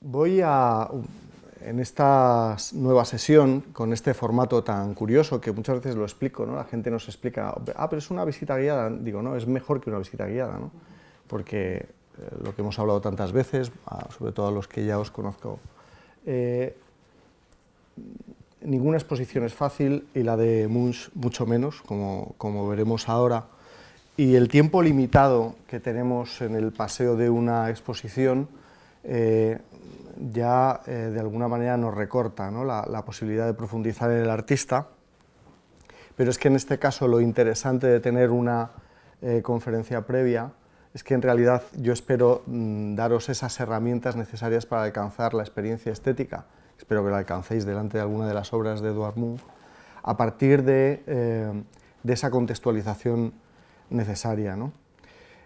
Voy a, um, en esta nueva sesión, con este formato tan curioso que muchas veces lo explico, ¿no? la gente nos explica, ah, pero es una visita guiada, digo, no, es mejor que una visita guiada, ¿no? porque eh, lo que hemos hablado tantas veces, sobre todo a los que ya os conozco, eh, ninguna exposición es fácil y la de Munch mucho menos, como, veremos ahora, y el tiempo limitado que tenemos en el paseo de una exposición, eh, ya eh, de alguna manera nos recorta la, posibilidad de profundizar en el artista, pero es que en este caso lo interesante de tener una eh, conferencia previa es que en realidad yo espero mm, daros esas herramientas necesarias para alcanzar la experiencia estética, espero que la alcancéis delante de alguna de las obras de Edouard Moon, a partir de, eh, de esa contextualización necesaria. ¿no?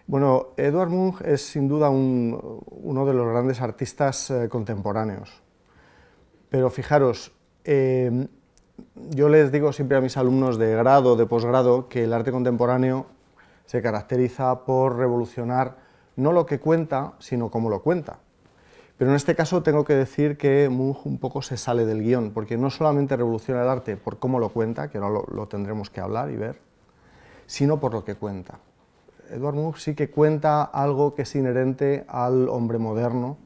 Bueno, Edward Munch es sin duda uno de los grandes artistas eh, contemporáneos. Pero fijaros, em, yo les digo siempre a mis alumnos de grado, de posgrado, que el arte contemporáneo se caracteriza por revolucionar no lo que cuenta, sino cómo lo cuenta. Pero en este caso tengo que decir que Munch un poco se sale del guión, porque no solamente revoluciona el arte por cómo lo cuenta, que ahora lo tendremos que hablar y ver, sino por lo que cuenta. Edward Munch sí que cuenta algo que es inherente al hombre moderno,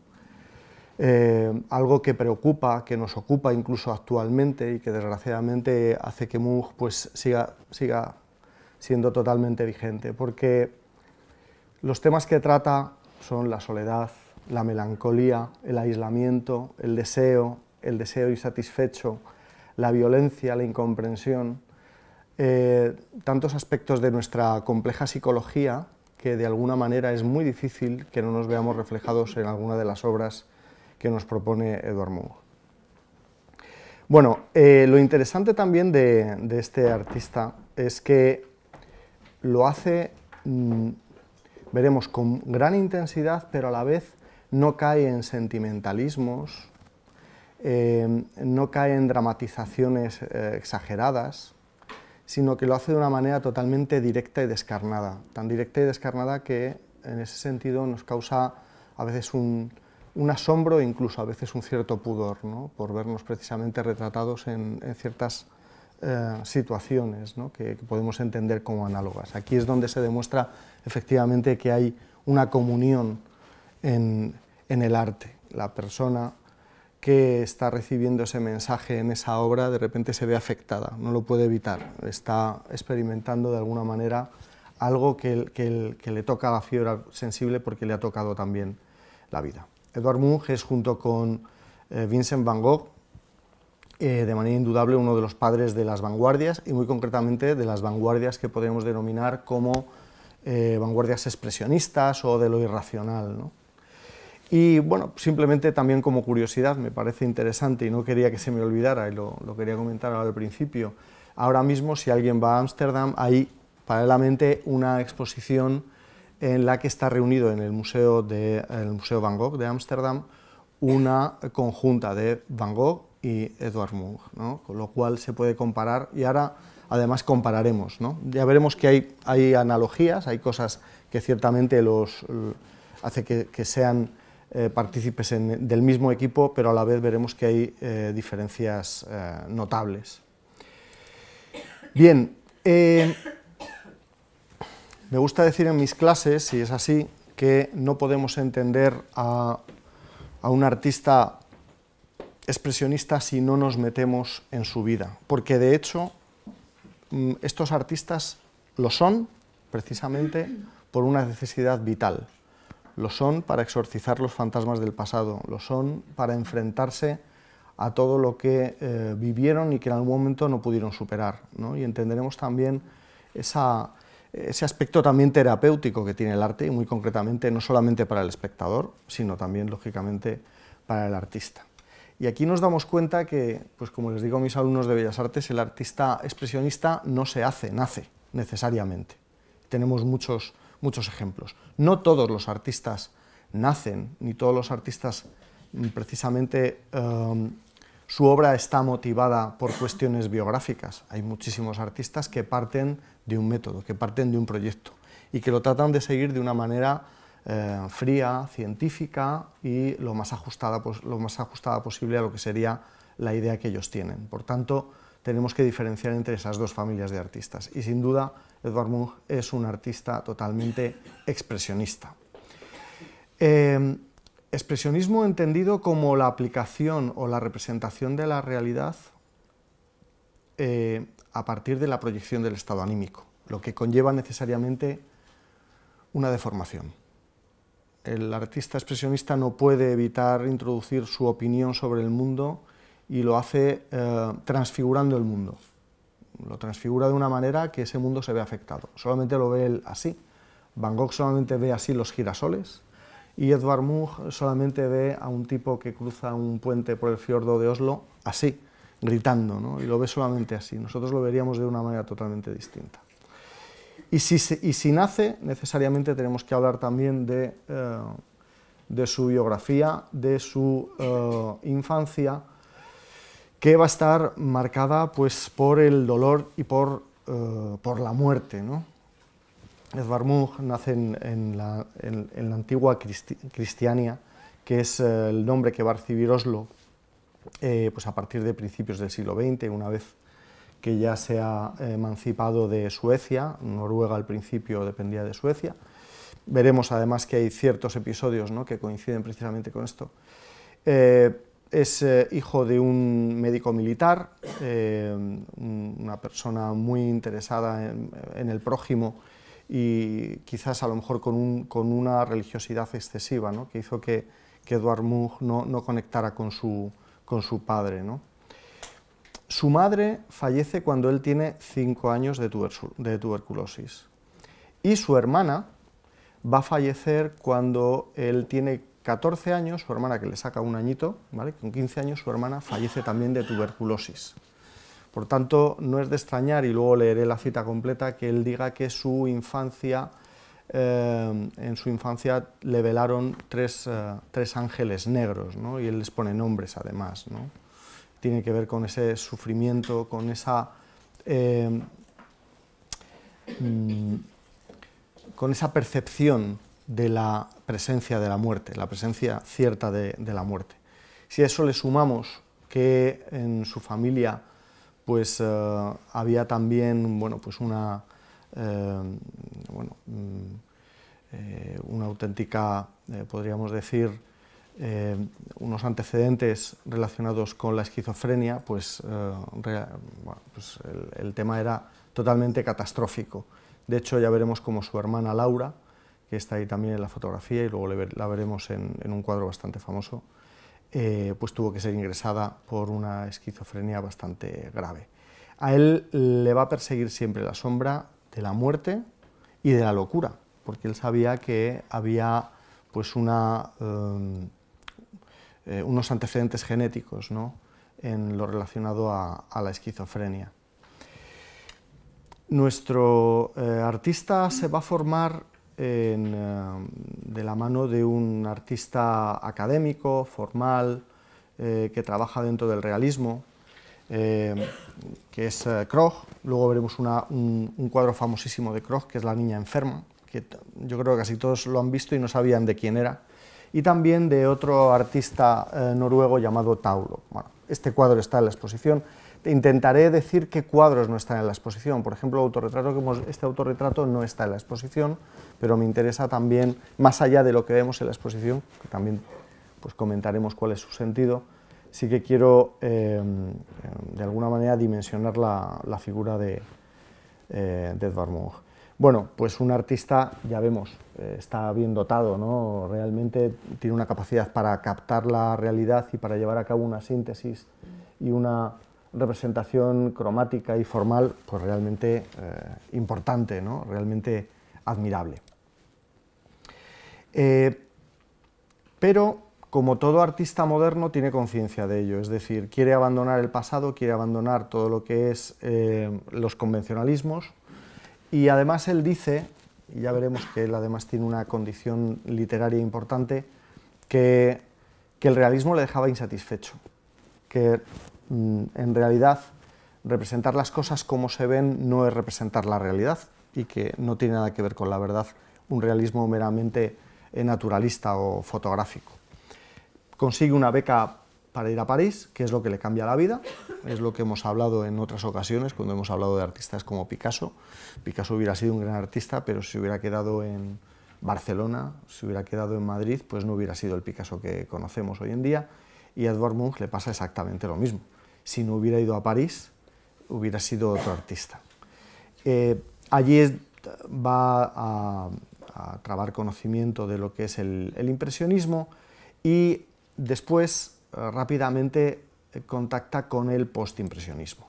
eh, algo que preocupa, que nos ocupa incluso actualmente y que desgraciadamente hace que Munch pues, siga, siga siendo totalmente vigente, porque los temas que trata son la soledad, la melancolía, el aislamiento, el deseo, el deseo insatisfecho, la violencia, la incomprensión, eh, tantos aspectos de nuestra compleja psicología que de alguna manera es muy difícil que no nos veamos reflejados en alguna de las obras que nos propone Edward Moore. Bueno, eh, lo interesante también de, este artista es que lo hace, mm, veremos, con gran intensidad, pero a la vez no cae en sentimentalismos, eh, no cae en dramatizaciones exageradas, sino que lo hace de una manera totalmente directa y descarnada, tan directa y descarnada que en ese sentido nos causa a veces un, asombro e incluso a veces un cierto pudor por vernos precisamente retratados en, ciertas eh, situaciones que, podemos entender como análogas. Aquí es donde se demuestra efectivamente que hay una comunión en, en el arte. La persona que está recibiendo ese mensaje en esa obra de repente se ve afectada, no lo puede evitar, está experimentando de alguna manera algo que, le toca la fibra sensible porque le ha tocado también la vida. Edward Munch es junto con eh, Vincent van Gogh eh, de manera indudable uno de los padres de las vanguardias y muy concretamente de las vanguardias que podemos denominar como eh, vanguardias expresionistas o de lo irracional. ¿no? Y bueno, simplemente también como curiosidad, me parece interesante y no quería que se me olvidara, y lo, quería comentar al principio, ahora mismo si alguien va a Ámsterdam, hay paralelamente una exposición en la que está reunido en el Museo, de, el Museo Van Gogh de Ámsterdam una conjunta de Van Gogh y Edward Munch, con lo cual se puede comparar y ahora además compararemos. Ya veremos que hay, hay analogías, hay cosas que ciertamente los, hace que sean eh, partícipes del mismo equipo, pero a la vez veremos que hay eh, diferencias eh, notables. Bien, me gusta decir en mis clases, si es así, que no podemos entender a un artista expresionista si no nos metemos en su vida, porque de hecho mm, estos artistas lo son precisamente por una necesidad vital lo son para exorcizar los fantasmas del pasado, lo son para enfrentarse a todo lo que eh, vivieron y que en algún momento no pudieron superar. Y entenderemos también ese aspecto también terapéutico que tiene el arte y muy concretamente no solamente para el espectador, sino también lógicamente para el artista. Y aquí nos damos cuenta que, pues como les digo a mis alumnos de Bellas Artes, el artista expresionista no se hace, nace necesariamente. Tenemos muchos muchos ejemplos. No todos los artistas nacen, ni todos los artistas mm, precisamente em, su obra está motivada por cuestiones biográficas. Hay muchísimos artistas que parten de un método, que parten de un proyecto y que lo tratan de seguir de una manera eh, fría, científica y lo más, ajustada, lo más ajustada posible a lo que sería la idea que ellos tienen. Por tanto, tenemos que diferenciar entre esas dos familias de artistas y sin duda Edvard Munch es un artista totalmente expresionista. Eh, expresionismo entendido como la aplicación o la representación de la realidad eh, a partir de la proyección del estado anímico, lo que conlleva necesariamente una deformación. El artista expresionista no puede evitar introducir su opinión sobre el mundo y lo hace eh, transfigurando el mundo lo transfigura de una manera que ese mundo se ve afectado. Solamente lo ve él así. Van Gogh solamente ve así los girasoles y Edvard Munch solamente ve a un tipo que cruza un puente por el fiordo de Oslo así, gritando, y lo ve solamente así. Nosotros lo veríamos de una manera totalmente distinta. Y si, y si nace, necesariamente tenemos que hablar también de, eh, su biografía, de su eh, infancia, que va a estar marcada pues, por el dolor y por, eh, por la muerte. ¿no? Edvard nace en, en, la, en, la, antigua Cristiania, que es eh, el nombre que va a recibir Oslo eh, pues a partir de principios del siglo XX, una vez que ya se ha emancipado de Suecia, Noruega al principio dependía de Suecia. Veremos además que hay ciertos episodios ¿no? que coinciden precisamente con esto es eh, hijo de un médico militar, eh, una persona muy interesada en, el prójimo y quizás a lo mejor con, un, con una religiosidad excesiva, que hizo que, que Edward Munch no, conectara con su, con su padre. Su madre fallece cuando él tiene cinco años de, de tuberculosis y su hermana va a fallecer cuando él tiene 14 años, su hermana que le saca un añito, ¿vale? con 15 años su hermana fallece también de tuberculosis. Por tanto, no es de extrañar, y luego leeré la cita completa, que él diga que su infancia, eh, en su infancia le velaron eh, tres, ángeles negros, ¿no? y él les pone nombres además. Tiene que ver con ese sufrimiento, con esa... Eh, mm, con esa percepción de la presencia de la muerte, la presencia cierta de, la muerte. Si a eso le sumamos que en su familia pues, eh, había también bueno, pues una, eh, mm, eh, una auténtica, podríamos decir, unos antecedentes relacionados con la esquizofrenia, pues, pues, el, el tema era totalmente catastrófico. De hecho, ya veremos cómo su hermana Laura, que está ahí también en la fotografía y luego la veremos en, un cuadro bastante famoso, eh, pues tuvo que ser ingresada por una esquizofrenia bastante grave. A él le va a perseguir siempre la sombra de la muerte y de la locura, porque él sabía que había pues eh, eh, unos antecedentes genéticos ¿no? en lo relacionado a, la esquizofrenia. Nuestro artista se va a formar eh, de la mano de un artista académico, formal, eh, que trabaja dentro del realismo, eh, que es Krogh. Luego veremos un, cuadro famosísimo de Krog, que es La niña enferma, que yo creo que casi todos lo han visto y no sabían de quién era. Y también de otro artista noruego llamado Taulo. este cuadro está en la exposición intentaré decir qué cuadros no están en la exposición. Por ejemplo, autorretrato que hemos, este autorretrato no está en la exposición, pero me interesa también, más allá de lo que vemos en la exposición, que también pues, comentaremos cuál es su sentido, sí que quiero em, em, de alguna manera dimensionar la, figura eh, de, Edvard Munch. Bueno, pues un artista, ya vemos, eh, está bien dotado, ¿no? realmente tiene una capacidad para captar la realidad y para llevar a cabo una síntesis y una representación cromática y formal pues realmente eh, importante, ¿no? realmente admirable. Eh, pero como todo artista moderno tiene conciencia de ello, es decir, quiere abandonar el pasado, quiere abandonar todo lo que es eh, los convencionalismos y además él dice, y ya veremos que él además tiene una condición literaria importante, que, que el realismo le dejaba insatisfecho, que Mm, en realidad representar las cosas como se ven no es representar la realidad y que no tiene nada que ver con la verdad, un realismo meramente eh, naturalista o fotográfico. Consigue una beca para ir a París, que es lo que le cambia la vida, es lo que hemos hablado en otras ocasiones cuando hemos hablado de artistas como Picasso. Picasso hubiera sido un gran artista, pero si hubiera quedado en Barcelona, si hubiera quedado en Madrid, pues no hubiera sido el Picasso que conocemos hoy en día. Y a Edvard Munch le pasa exactamente lo mismo si no hubiera ido a París, hubiera sido otro artista. Eh, allí va a, trabar conocimiento de lo que es el, impresionismo y después eh, rápidamente eh, contacta con el postimpresionismo.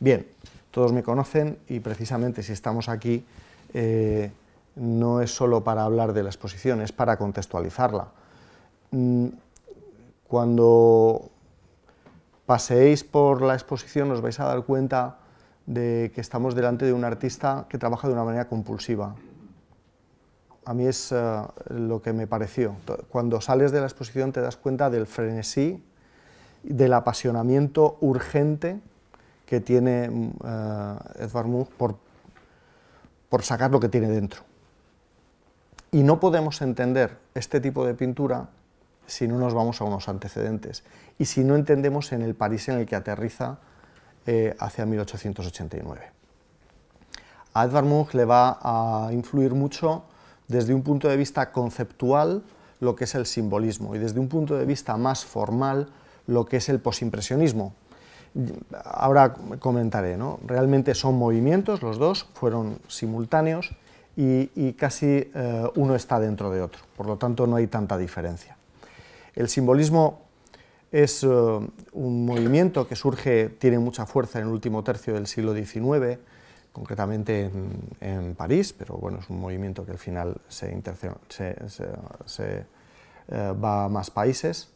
Bien, todos me conocen y precisamente si estamos aquí no es solo para hablar de la exposición, es para contextualizarla. Mm, cuando paseéis por la exposición os vais a dar cuenta de que estamos delante de un artista que trabaja de una manera compulsiva. A mí es eh, lo que me pareció. Cuando sales de la exposición te das cuenta del frenesí, del apasionamiento urgente que tiene eh, Edvard Munch por, por sacar lo que tiene dentro. Y no podemos entender este tipo de pintura si no nos vamos a unos antecedentes y si no entendemos en el París en el que aterriza eh, hacia 1889. A Edvard Munch le va a influir mucho desde un punto de vista conceptual lo que es el simbolismo y desde un punto de vista más formal lo que es el posimpresionismo. Ahora comentaré, ¿no? realmente son movimientos, los dos fueron simultáneos y, casi eh, uno está dentro de otro, por lo tanto no hay tanta diferencia. El simbolismo es eh, un movimiento que surge, tiene mucha fuerza en el último tercio del siglo XIX, concretamente en, París, pero bueno, es un movimiento que al final se, eh, va a más países.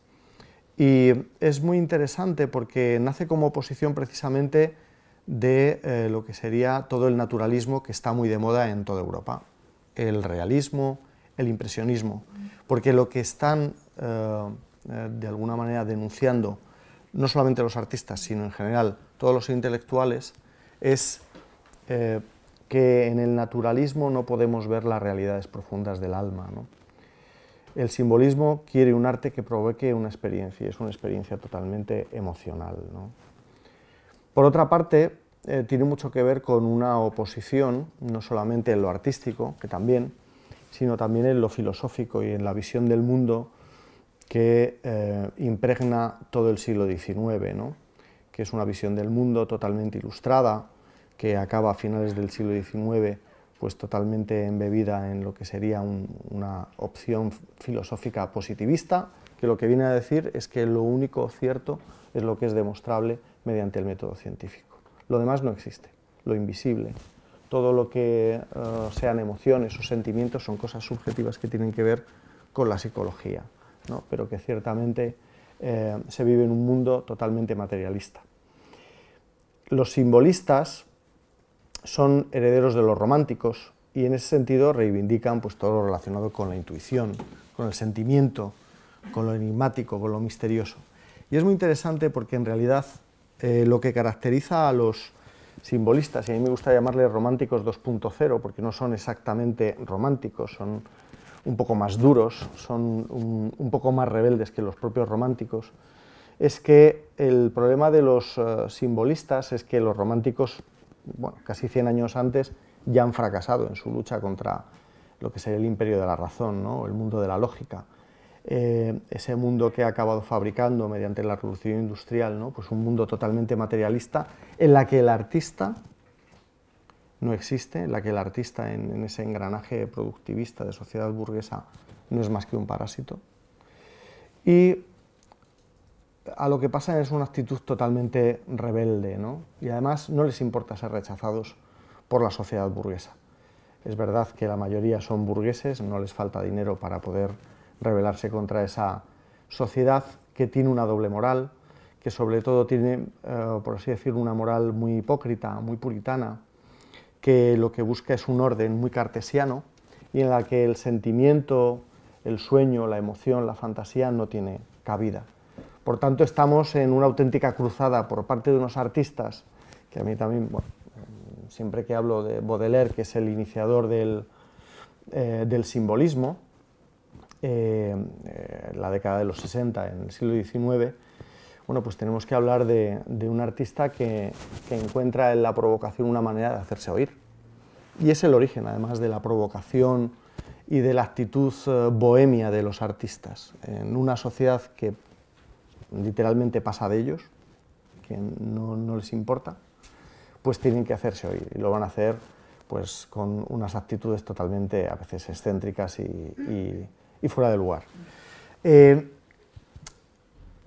Y es muy interesante porque nace como oposición precisamente de eh, lo que sería todo el naturalismo que está muy de moda en toda Europa, el realismo, el impresionismo, mm. porque lo que están eh, eh, de alguna manera denunciando no solamente los artistas, sino en general todos los intelectuales, es eh, que en el naturalismo no podemos ver las realidades profundas del alma. El simbolismo quiere un arte que provoque una experiencia, y es una experiencia totalmente emocional. Por otra parte, tiene mucho que ver con una oposición, no solamente en lo artístico, que también, sino también en lo filosófico y en la visión del mundo que eh, impregna todo el siglo XIX, que es una visión del mundo totalmente ilustrada, que acaba a finales del siglo XIX pues totalmente embebida en lo que sería una opción filosófica positivista, que lo que viene a decir es que lo único cierto es lo que es demostrable mediante el método científico. Lo demás no existe, lo invisible, todo lo que eh, sean emociones o sentimientos son cosas subjetivas que tienen que ver con la psicología pero que ciertamente eh, se vive en un mundo totalmente materialista. Los simbolistas son herederos de los románticos y en ese sentido reivindican pues, todo lo relacionado con la intuición, con el sentimiento, con lo enigmático, con lo misterioso. Y es muy interesante porque en realidad eh, lo que caracteriza a los simbolistas, y a mí me gusta llamarles románticos 2.0 porque no son exactamente románticos, son un poco más duros, son un, poco más rebeldes que los propios románticos, es que el problema de los eh, simbolistas es que los románticos, casi 100 años antes, ya han fracasado en su lucha contra lo que sería el imperio de la razón, ¿no? el mundo de la lógica. Eh, ese mundo que ha acabado fabricando mediante la revolución industrial, ¿no? pues un mundo totalmente materialista en la que el artista no existe, la que el artista en, ese engranaje productivista de sociedad burguesa no es más que un parásito. Y a lo que pasa es una actitud totalmente rebelde, ¿no? Y además no les importa ser rechazados por la sociedad burguesa. Es verdad que la mayoría son burgueses, no les falta dinero para poder rebelarse contra esa sociedad que tiene una doble moral, que sobre todo tiene, eh, por así decirlo, una moral muy hipócrita, muy puritana, que lo que busca es un orden muy cartesiano y en la que el sentimiento, el sueño, la emoción, la fantasía no tiene cabida. Por tanto, estamos en una auténtica cruzada por parte de unos artistas, que a mí también, siempre que hablo de Baudelaire, que es el iniciador del, eh, simbolismo, en eh, eh, la década de los 60, en el siglo XIX, bueno, pues tenemos que hablar de, un artista que, encuentra en la provocación una manera de hacerse oír. Y es el origen, además, de la provocación y de la actitud eh, bohemia de los artistas. En una sociedad que literalmente pasa de ellos, que no, les importa, pues tienen que hacerse oír y lo van a hacer pues con unas actitudes totalmente a veces excéntricas y, fuera de lugar. Eh,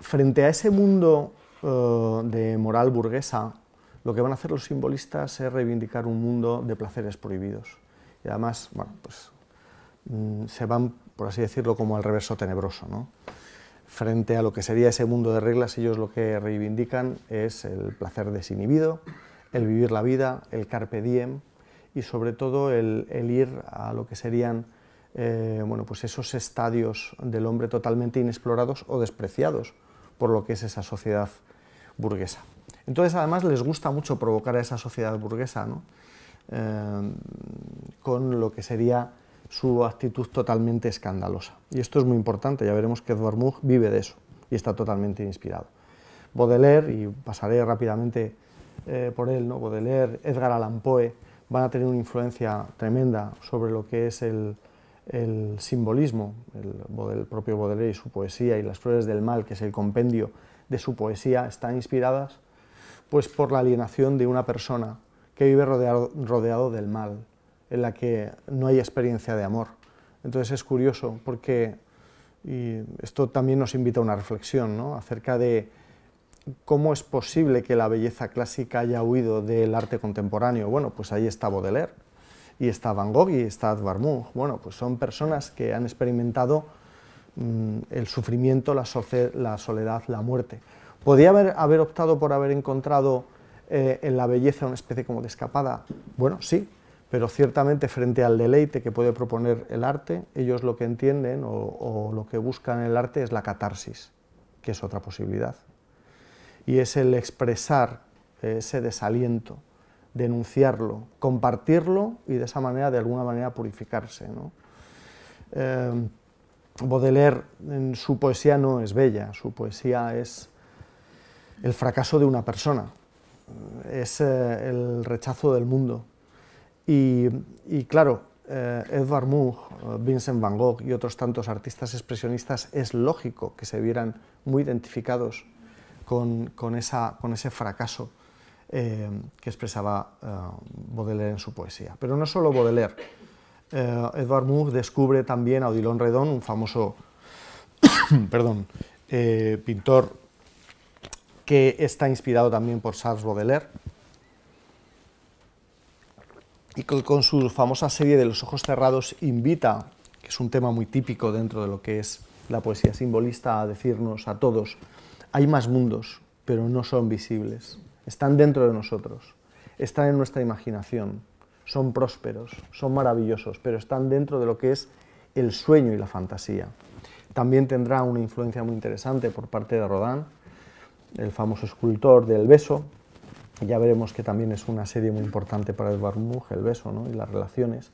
frente a ese mundo eh, de moral burguesa, lo que van a hacer los simbolistas es reivindicar un mundo de placeres prohibidos. Y además, bueno, pues mm, se van, por así decirlo, como al reverso tenebroso, Frente a lo que sería ese mundo de reglas, ellos lo que reivindican es el placer desinhibido, el vivir la vida, el carpe diem y sobre todo el, ir a lo que serían eh, bueno, pues esos estadios del hombre totalmente inexplorados o despreciados, por lo que es esa sociedad burguesa. Entonces, además, les gusta mucho provocar a esa sociedad burguesa, eh, con lo que sería su actitud totalmente escandalosa. Y esto es muy importante, ya veremos que Edward Munch vive de eso y está totalmente inspirado. Baudelaire, y pasaré rápidamente eh, por él, ¿no? Baudelaire, Edgar Allan Poe, van a tener una influencia tremenda sobre lo que es el, el simbolismo, el, propio Baudelaire y su poesía, y Las flores del mal, que es el compendio de su poesía, están inspiradas pues, por la alienación de una persona que vive rodeado, rodeado del mal, en la que no hay experiencia de amor. Entonces es curioso porque y esto también nos invita a una reflexión acerca de cómo es posible que la belleza clásica haya huido del arte contemporáneo. Bueno, pues ahí está Baudelaire y está Van Gogh y está Edvard Munch. Bueno, pues son personas que han experimentado mm, el sufrimiento, la, soledad, la muerte. ¿Podría haber, optado por haber encontrado eh, en la belleza una especie como de escapada? Bueno, sí, pero ciertamente frente al deleite que puede proponer el arte, ellos lo que entienden o, o lo que buscan en el arte es la catarsis, que es otra posibilidad. Y es el expresar eh, ese desaliento, denunciarlo, compartirlo y de esa manera, de alguna manera, purificarse. Eh, Baudelaire, en su poesía no es bella, su poesía es el fracaso de una persona, es eh, el rechazo del mundo. Y, claro, eh, Edvard Munch, Vincent van Gogh y otros tantos artistas expresionistas, es lógico que se vieran muy identificados con, con ese fracaso eh, que expresaba eh, Baudelaire en su poesía. Pero no solo Baudelaire. Eh, Edvard descubre también a Odilon Redon, un famoso perdón, eh, pintor que está inspirado también por Charles Baudelaire y con su famosa serie de Los ojos cerrados invita, que es un tema muy típico dentro de lo que es la poesía simbolista, a decirnos a todos, hay más mundos, pero no son visibles están dentro de nosotros, están en nuestra imaginación, son prósperos, son maravillosos, pero están dentro de lo que es el sueño y la fantasía. También tendrá una influencia muy interesante por parte de Rodin, el famoso escultor del beso. Ya veremos que también es una serie muy importante para el Barmuj, el beso ¿no? y las relaciones.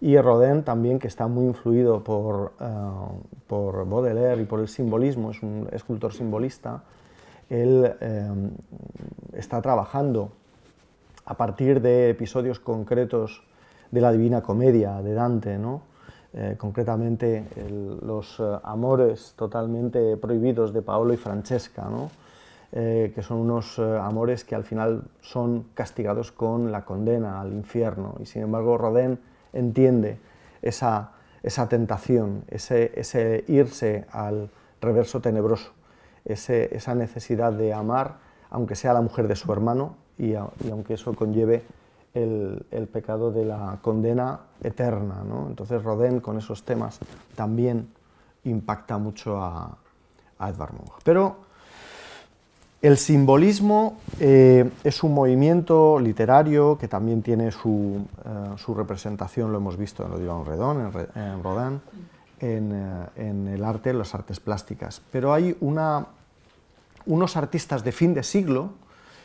Y Rodin también, que está muy influido por eh, Baudelaire y por el simbolismo, es un escultor simbolista él em, está trabajando a partir de episodios concretos de la Divina Comedia de Dante, ¿no? Eh, concretamente los eh, amores totalmente prohibidos de Paolo y Francesca, eh, que son unos amores que al final son castigados con la condena al infierno. Y sin embargo Rodin entiende esa, esa tentación, ese, ese irse al reverso tenebroso esa necesidad de amar, aunque sea la mujer de su hermano y, aunque eso conlleve el, pecado de la condena eterna. Entonces Rodin con esos temas también impacta mucho a, Edvard Munch. Pero el simbolismo eh, es un movimiento literario que también tiene su, eh, representación, lo hemos visto en Redón, en Rodin eh, en, el arte, en las artes plásticas. Pero hay unos artistas de fin de siglo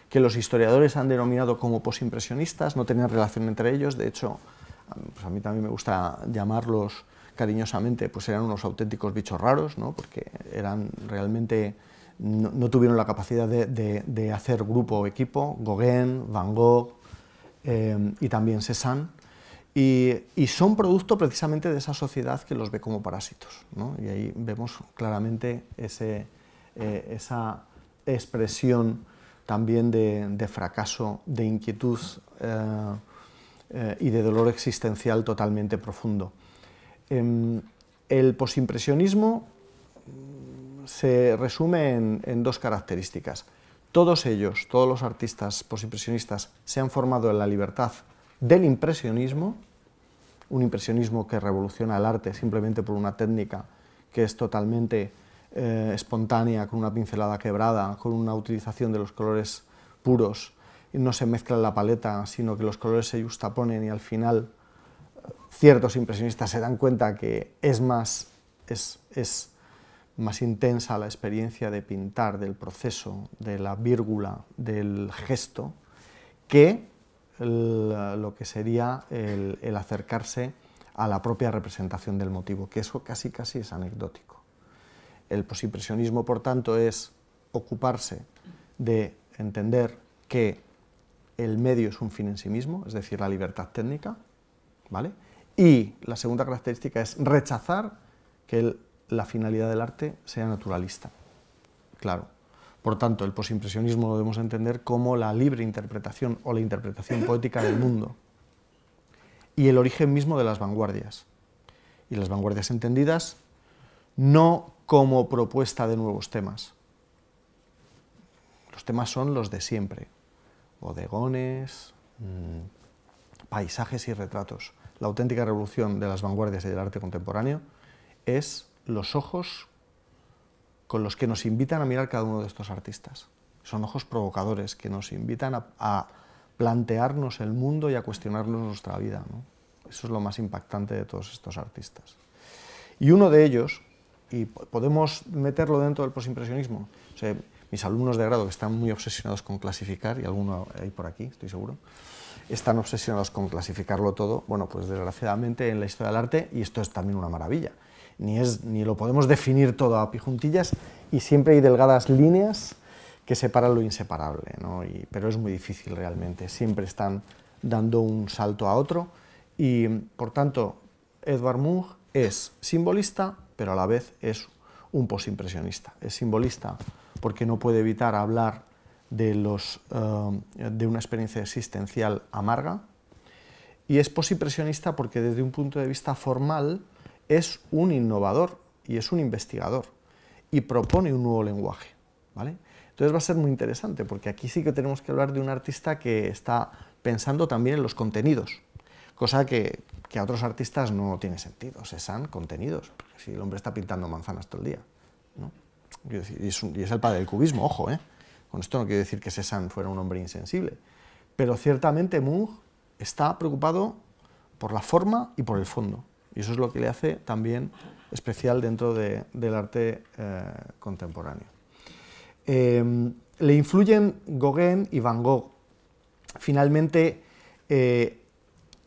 que los historiadores han denominado como posimpresionistas, no tenían relación entre ellos, de hecho, a mí pues también me gusta llamarlos cariñosamente, pues eran unos auténticos bichos raros, porque eran realmente, no, tuvieron la capacidad de, hacer grupo o equipo, Gauguin, Van Gogh eh, y también Cézanne, y, son producto precisamente de esa sociedad que los ve como parásitos. Y ahí vemos claramente eh, esa expresión también de, fracaso, de inquietud eh, eh, y de dolor existencial totalmente profundo. Em, el posimpresionismo se resume en dos características. Todos ellos, todos los artistas posimpresionistas, se han formado en la libertad del impresionismo un impresionismo que revoluciona el arte simplemente por una técnica que es totalmente eh, espontánea, con una pincelada quebrada, con una utilización de los colores puros, y no se mezcla la paleta, sino que los colores se justaponen y al final eh, ciertos impresionistas se dan cuenta que es más, es, es más intensa la experiencia de pintar, del proceso, de la vírgula, del gesto, que lo que sería el, acercarse a la propia representación del motivo, que eso casi casi es anecdótico. El posimpresionismo, por tanto, es ocuparse de entender que el medio es un fin en sí mismo, es decir, la libertad técnica, ¿vale? Y la segunda característica es rechazar que la finalidad del arte sea naturalista. Claro, por tanto, el posimpresionismo lo debemos entender como la libre interpretación o la interpretación poética del mundo y el origen mismo de las vanguardias. Y las vanguardias entendidas no como propuesta de nuevos temas. Los temas son los de siempre, bodegones, mm, paisajes y retratos. La auténtica revolución de las vanguardias y del arte contemporáneo es los ojos con los que nos invitan a mirar cada uno de estos artistas. Son ojos provocadores que nos invitan a, plantearnos el mundo y a cuestionarnos nuestra vida. Eso es lo más impactante de todos estos artistas. Y uno de ellos, y podemos meterlo dentro del posimpresionismo, mis alumnos de grado que están muy obsesionados con clasificar, y alguno hay por aquí, estoy seguro, están obsesionados con clasificarlo todo, bueno, pues desgraciadamente en la historia del arte, y esto es también una maravilla, ni, lo podemos definir todo a pijuntillas y siempre hay delgadas líneas que separan lo inseparable, pero es muy difícil realmente, siempre están dando un salto a otro y por tanto Edvard Munch es simbolista pero a la vez es un posimpresionista, es simbolista porque no puede evitar hablar de, los, eh, de una experiencia existencial amarga y es posimpresionista porque desde un punto de vista formal es un innovador y es un investigador y propone un nuevo lenguaje. ¿vale? Entonces va a ser muy interesante porque aquí sí que tenemos que hablar de un artista que está pensando también en los contenidos, cosa que, a otros artistas no tiene sentido, se san contenidos, si el hombre está pintando manzanas todo el día. Y, es el padre del cubismo, ojo, ¿eh? con esto no quiero decir que Cézanne fuera un hombre insensible, pero ciertamente Munch está preocupado por la forma y por el fondo. Y eso es lo que le hace también especial dentro del arte eh, contemporáneo. Em, le influyen Gauguin y Van Gogh. Finalmente, eh,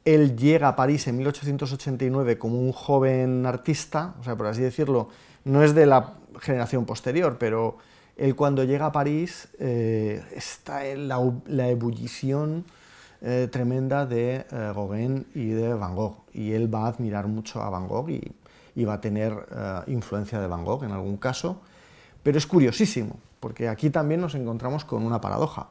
él llega a París en 1889 como un joven artista, o sea, por así decirlo, no es de la generación posterior, pero él cuando llega a París eh, está en la ebullición eh, tremenda de eh, Gauguin y de Van Gogh. Y él va a admirar mucho a Van Gogh y, va a tener eh, influencia de Van Gogh en algún caso. Pero es curiosísimo, porque aquí también nos encontramos con una paradoja.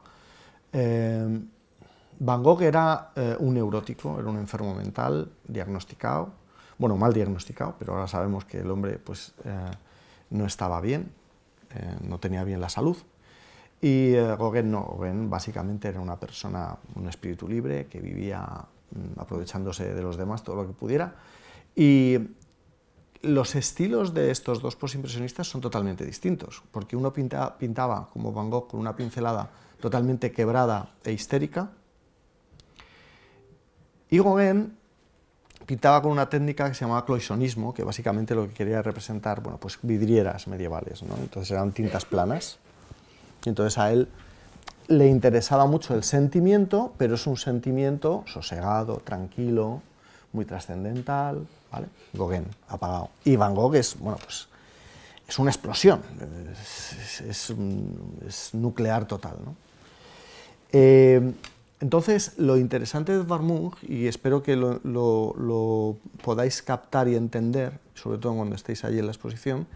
Van Gogh era un neurótico, era un enfermo mental diagnosticado, bueno, mal diagnosticado, pero ahora sabemos que el hombre pues, no estaba bien, no tenía bien la salud. Y eh, Gauguin no, Gauguin básicamente era una persona, un espíritu libre que vivía mm, aprovechándose de los demás todo lo que pudiera. Y los estilos de estos dos postimpresionistas son totalmente distintos, porque uno pinta, pintaba como Van Gogh con una pincelada totalmente quebrada e histérica, y Gauguin pintaba con una técnica que se llamaba cloisonismo, que básicamente lo que quería representar, bueno, pues vidrieras medievales, ¿no? Entonces eran tintas planas entonces a él le interesaba mucho el sentimiento, pero es un sentimiento sosegado, tranquilo, muy trascendental, ¿vale? Gauguin, apagado. Y Van Gogh es, bueno, pues es una explosión, es, nuclear total, eh, entonces, lo interesante de Gogh, y espero que lo, lo, podáis captar y entender, sobre todo cuando estéis allí en la exposición,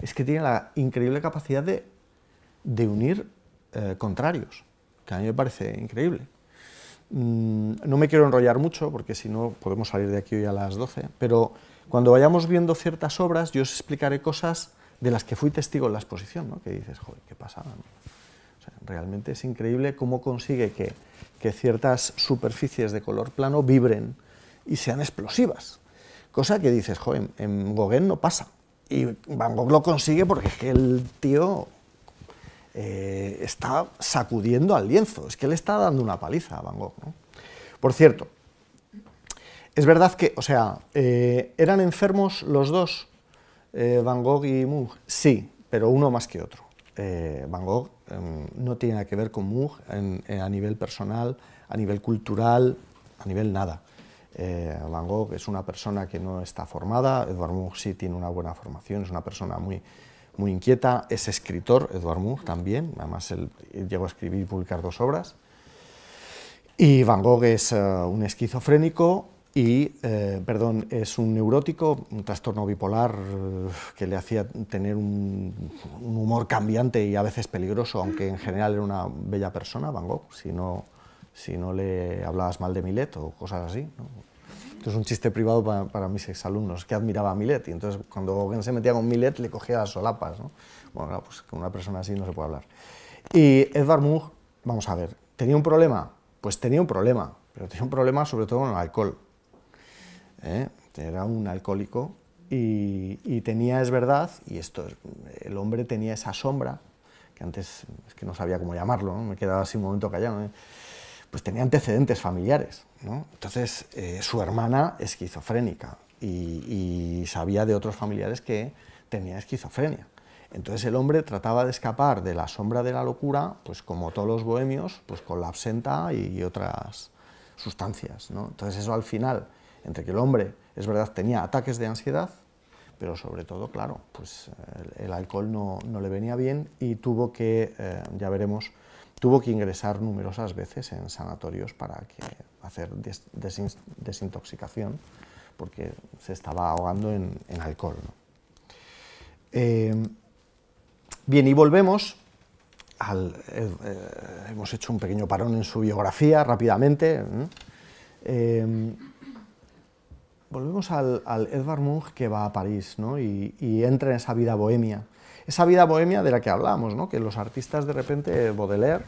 es que tiene la increíble capacidad de de unir eh, contrarios, que a mí me parece increíble. Mm, no me quiero enrollar mucho, porque si no podemos salir de aquí hoy a las 12, pero cuando vayamos viendo ciertas obras, yo os explicaré cosas de las que fui testigo en la exposición, ¿no? que dices, joder, qué pasada. realmente es increíble cómo consigue que, que ciertas superficies de color plano vibren y sean explosivas. Cosa que dices, joder, en Gauguin no pasa. Y Van Gogh lo consigue porque es que el tío eh, está sacudiendo al lienzo, es que le está dando una paliza a Van Gogh. Por cierto, es verdad que, o sea, eh, ¿eran enfermos los dos, eh, Van Gogh y Munch? Sí, pero uno más que otro. Van Gogh em, no tiene nada que ver con Munch a nivel personal, a nivel cultural, a nivel nada. Van Gogh es una persona que no está formada, Edward Munch sí tiene una buena formación, es una persona muy muy inquieta, es escritor, Eduard Moore también, además llegó a escribir y publicar dos obras. Y Van Gogh es eh, un esquizofrénico y, eh, perdón, es un neurótico, un trastorno bipolar eh, que le hacía tener un, humor cambiante y a veces peligroso, aunque en general era una bella persona, Van Gogh, si no, si no le hablabas mal de Milet o cosas así. ¿no? Esto es un chiste privado para, mis exalumnos, que admiraba a Millet, Y entonces, cuando Gauguin se metía con Millet le cogía las solapas. ¿no? Bueno, pues con una persona así no se puede hablar. Y Edvard Munch, vamos a ver, ¿tenía un problema? Pues tenía un problema, pero tenía un problema sobre todo con el alcohol. ¿eh? Era un alcohólico y, tenía, es verdad, y esto, el hombre tenía esa sombra, que antes es que no sabía cómo llamarlo, me quedaba así un momento callado. ¿eh? pues tenía antecedentes familiares. ¿no? Entonces, eh, su hermana esquizofrénica y, sabía de otros familiares que tenía esquizofrenia. Entonces el hombre trataba de escapar de la sombra de la locura, pues como todos los bohemios, pues con la absenta y otras sustancias. ¿no? Entonces eso al final, entre que el hombre, es verdad, tenía ataques de ansiedad, pero sobre todo, claro, pues el, alcohol no, no, le venía bien y tuvo que, eh, ya veremos, Tuvo que ingresar numerosas veces en sanatorios para hacer desintoxicación, porque se estaba ahogando en, alcohol. Eh, bien, y volvemos. Eh, eh, hemos hecho un pequeño parón en su biografía rápidamente. volvemos al, Edvard Munch que va a París y entra en esa vida bohemia esa vida bohemia de la que hablamos, que los artistas de repente, Baudelaire,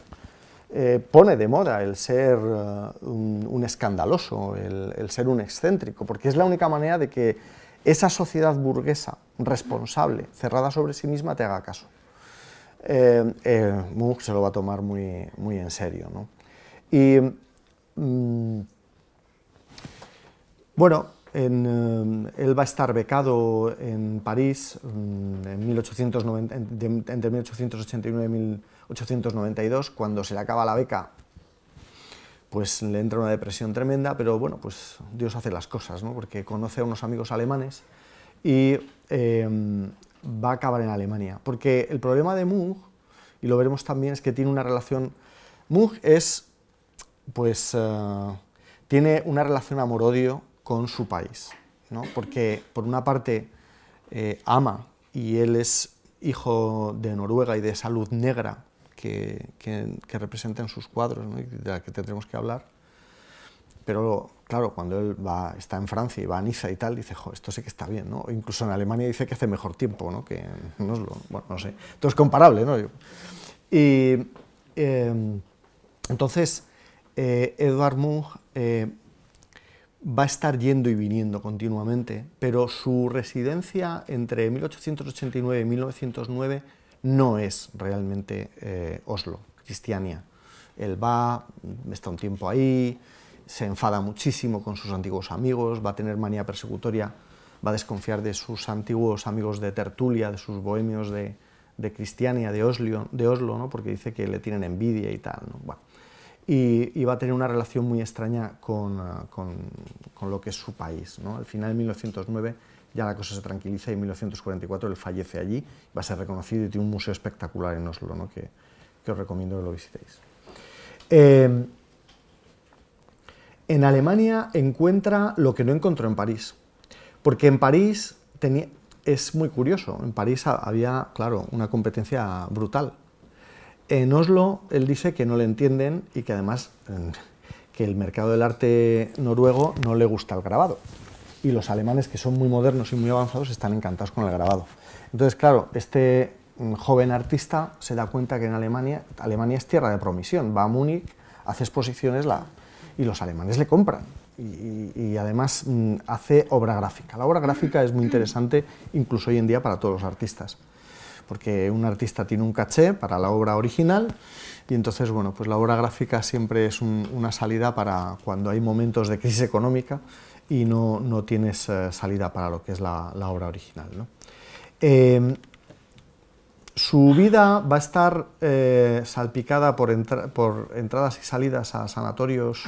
eh, pone de moda el ser eh, un, escandaloso, el, ser un excéntrico, porque es la única manera de que esa sociedad burguesa, responsable, cerrada sobre sí misma, te haga caso. Eh, eh se lo va a tomar muy, muy en serio. ¿no? Y, mm, bueno, en, eh, él va a estar becado en París mm, en 1890, entre 1889 y 1892, cuando se le acaba la beca, pues le entra una depresión tremenda, pero bueno, pues Dios hace las cosas, ¿no? porque conoce a unos amigos alemanes y em, va a acabar en Alemania. Porque el problema de mug y lo veremos también, es que tiene una relación... Munch es, pues, eh, tiene una relación amor-odio con su país, ¿no? porque por una parte eh, ama y él es hijo de Noruega y de esa luz negra que, que, representa en sus cuadros de la que tendremos que hablar. Pero claro, cuando él va, está en Francia y va a Niza y tal, dice, jo, esto sí que está bien, ¿no? incluso en Alemania dice que hace mejor tiempo, ¿no? Que no lo, bueno, no sé. Todo es comparable, ¿no? Y eh, entonces, eh, Munch eh, va a estar yendo y viniendo continuamente, pero su residencia entre 1889 y 1909 no es realmente eh, Oslo, Cristiania. Él va, está un tiempo ahí, se enfada muchísimo con sus antiguos amigos, va a tener manía persecutoria, va a desconfiar de sus antiguos amigos de tertulia, de sus bohemios de, Cristiania, de Oslo, ¿no? porque dice que le tienen envidia y tal. ¿no? y, va a tener una relación muy extraña con, ah, lo que es su país. Al final de 1909 ya la cosa se tranquiliza y en 1944 él fallece allí, va a ser reconocido y tiene un museo espectacular en Oslo, ¿no? que, os recomiendo que lo visitéis. Em, en Alemania encuentra lo que no encontró en París, porque en París tenía, es muy curioso, en París había, claro, una competencia brutal en Oslo él dice que no le entienden y que además que el mercado del arte noruego no le gusta el grabado. Y los alemanes, que son muy modernos y muy avanzados, están encantados con el grabado. Entonces, claro, este mm, joven artista se da cuenta que en Alemania, Alemania es tierra de promisión. Va a Múnich, hace exposiciones la, y los alemanes le compran. y, además mm, hace obra gráfica. La obra gráfica es muy interesante incluso hoy en día para todos los artistas porque un artista tiene un caché para la obra original y entonces, bueno, pues la obra gráfica siempre es una salida para cuando hay momentos de crisis económica y no, tienes eh, salida para lo que es la, obra original. Em, su vida va a estar eh, salpicada por, entradas y salidas a sanatorios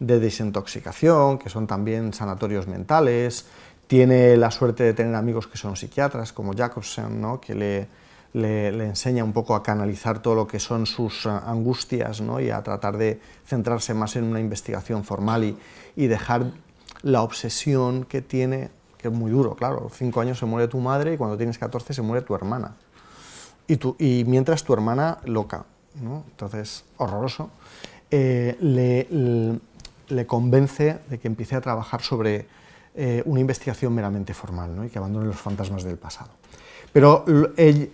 de desintoxicación, que son también sanatorios mentales, tiene la suerte de tener amigos que son psiquiatras, como Jacobsen, ¿no? que le, enseña un poco a canalizar todo lo que son sus eh, angustias ¿no? y a tratar de centrarse más en una investigación formal y, y, dejar la obsesión que tiene, que es muy duro, claro, cinco años se muere tu madre y cuando tienes 14 se muere tu hermana. Y, tu, y mientras tu hermana loca, ¿no? entonces horroroso, eh, le convence de que empiece a trabajar sobre eh, una investigación meramente formal y que abandone los fantasmas del pasado. Pero él,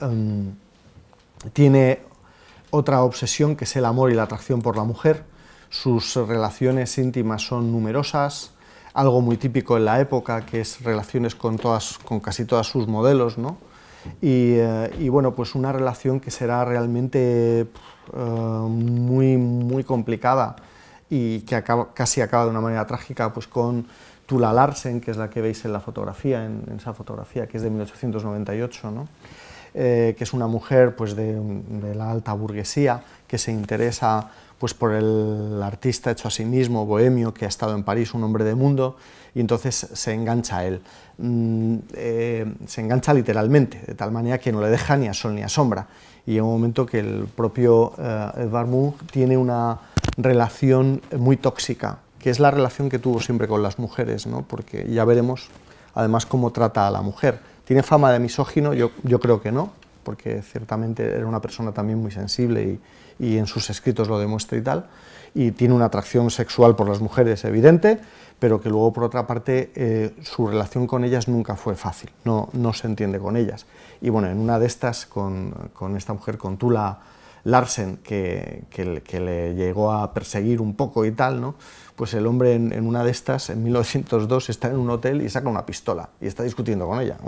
em, tiene otra obsesión que es el amor y la atracción por la mujer. Sus relaciones íntimas son numerosas, algo muy típico en la época, que es relaciones con, todas, con casi todos sus modelos, eh, Y, bueno, pues una relación que será realmente em, muy, muy complicada y que casi acaba de una manera trágica, pues con Tula Larsen, que es la que veis en la fotografía, en, esa fotografía, que es de 1898, eh, que es una mujer pues, de, la alta burguesía que se interesa pues, por el artista hecho a sí mismo, bohemio, que ha estado en París, un hombre de mundo, y entonces se engancha a él. Mm, eh, se engancha literalmente, de tal manera que no le deja ni a sol ni a sombra. Y en un momento que el propio eh, Edvard tiene una relación muy tóxica que es la relación que tuvo siempre con las mujeres, ¿no? porque ya veremos además cómo trata a la mujer. ¿Tiene fama de misógino? Yo, yo creo que no, porque ciertamente era una persona también muy sensible y, y en sus escritos lo demuestra y tal, y tiene una atracción sexual por las mujeres evidente, pero que luego por otra parte eh, su relación con ellas nunca fue fácil, no, no se entiende con ellas. Y bueno, en una de estas, con, con esta mujer, con Tula Larsen, que, que, que, le llegó a perseguir un poco y tal, ¿no? pues el hombre en, una de estas, en 1902, está en un hotel y saca una pistola y está discutiendo con ella.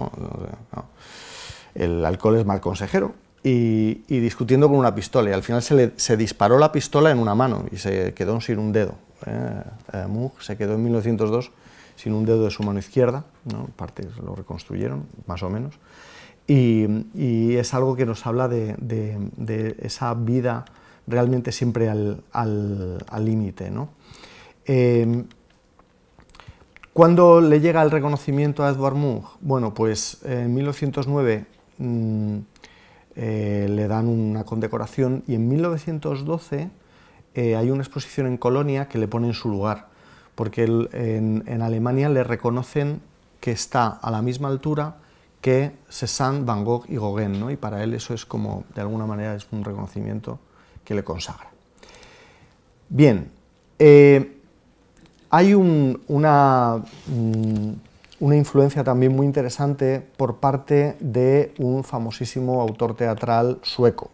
el alcohol es mal consejero. Y, discutiendo con una pistola, y al final se, le, se disparó la pistola en una mano y se quedó sin un dedo. Eh, eh se quedó en 1902 sin un dedo de su mano izquierda, ¿no? parte lo reconstruyeron, más o menos, y, es algo que nos habla de, esa vida realmente siempre al límite. ¿no? Em, ¿Cuándo le llega el reconocimiento a Edward Munch? Bueno, pues en 1909 mm, eh, le dan una condecoración y en 1912 eh, hay una exposición en Colonia que le pone en su lugar, porque en, Alemania le reconocen que está a la misma altura que Cézanne, Van Gogh y Gauguin, ¿no? y para él eso es como, de alguna manera, es un reconocimiento que le consagra. Bien, eh, hay una, mm, una influencia también muy interesante por parte de un famosísimo autor teatral sueco,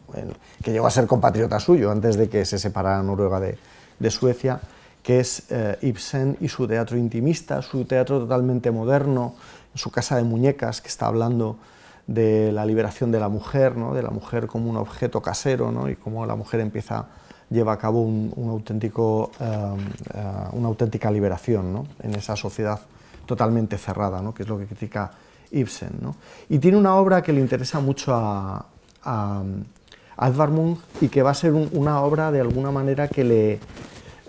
que llegó a ser compatriota suyo antes de que se separara Noruega de, Suecia, que es eh, Ibsen y su teatro intimista, su teatro totalmente moderno, su casa de muñecas, que está hablando de la liberación de la mujer, ¿no? de la mujer como un objeto casero, ¿no? y cómo la mujer empieza lleva a cabo un, auténtico, em, eh, una auténtica liberación en esa sociedad totalmente cerrada, ¿no? que es lo que critica Ibsen. Y tiene una obra que le interesa mucho a, a, y que va a ser una obra de alguna manera que le eh,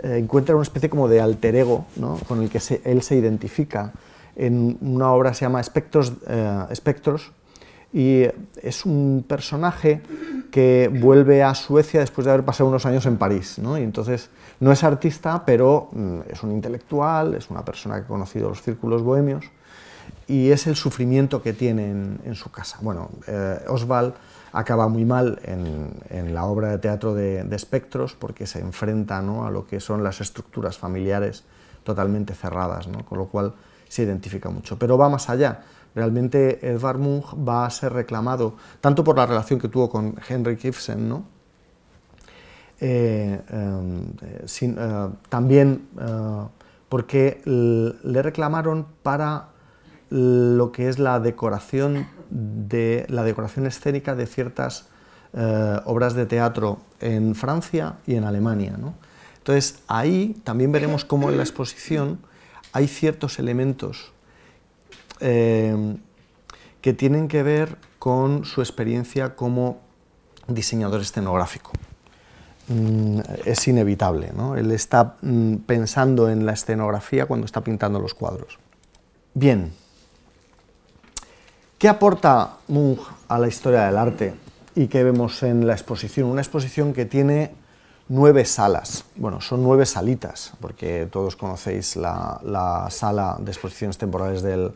encuentra una especie como de alter ego con el que él se identifica. En una obra que se llama Espectros eh, y es un personaje que vuelve a Suecia después de haber pasado unos años en París. ¿no? Y entonces no es artista, pero mm, es un intelectual, es una persona que ha conocido los círculos bohemios y es el sufrimiento que tiene en, su casa. Bueno, eh, Oswald acaba muy mal en, la obra de teatro de, Espectros porque se enfrenta a lo que son las estructuras familiares totalmente cerradas, con lo cual se identifica mucho. Pero va más allá realmente Edvard Munch va a ser reclamado, tanto por la relación que tuvo con Henrik Ibsen, eh, eh, eh, también porque le reclamaron para lo que es la decoración de la decoración escénica de ciertas obras de teatro en Francia y en Alemania. Entonces ahí también veremos cómo en la exposición hay ciertos elementos Em, que tienen que ver con su experiencia como diseñador escenográfico. Mm, es inevitable, ¿no? Él está mm, pensando en la escenografía cuando está pintando los cuadros. Bien, ¿qué aporta Munch a la historia del arte y qué vemos en la exposición? Una exposición que tiene nueve salas, bueno, son nueve salitas, porque todos conocéis la sala de exposiciones temporales del,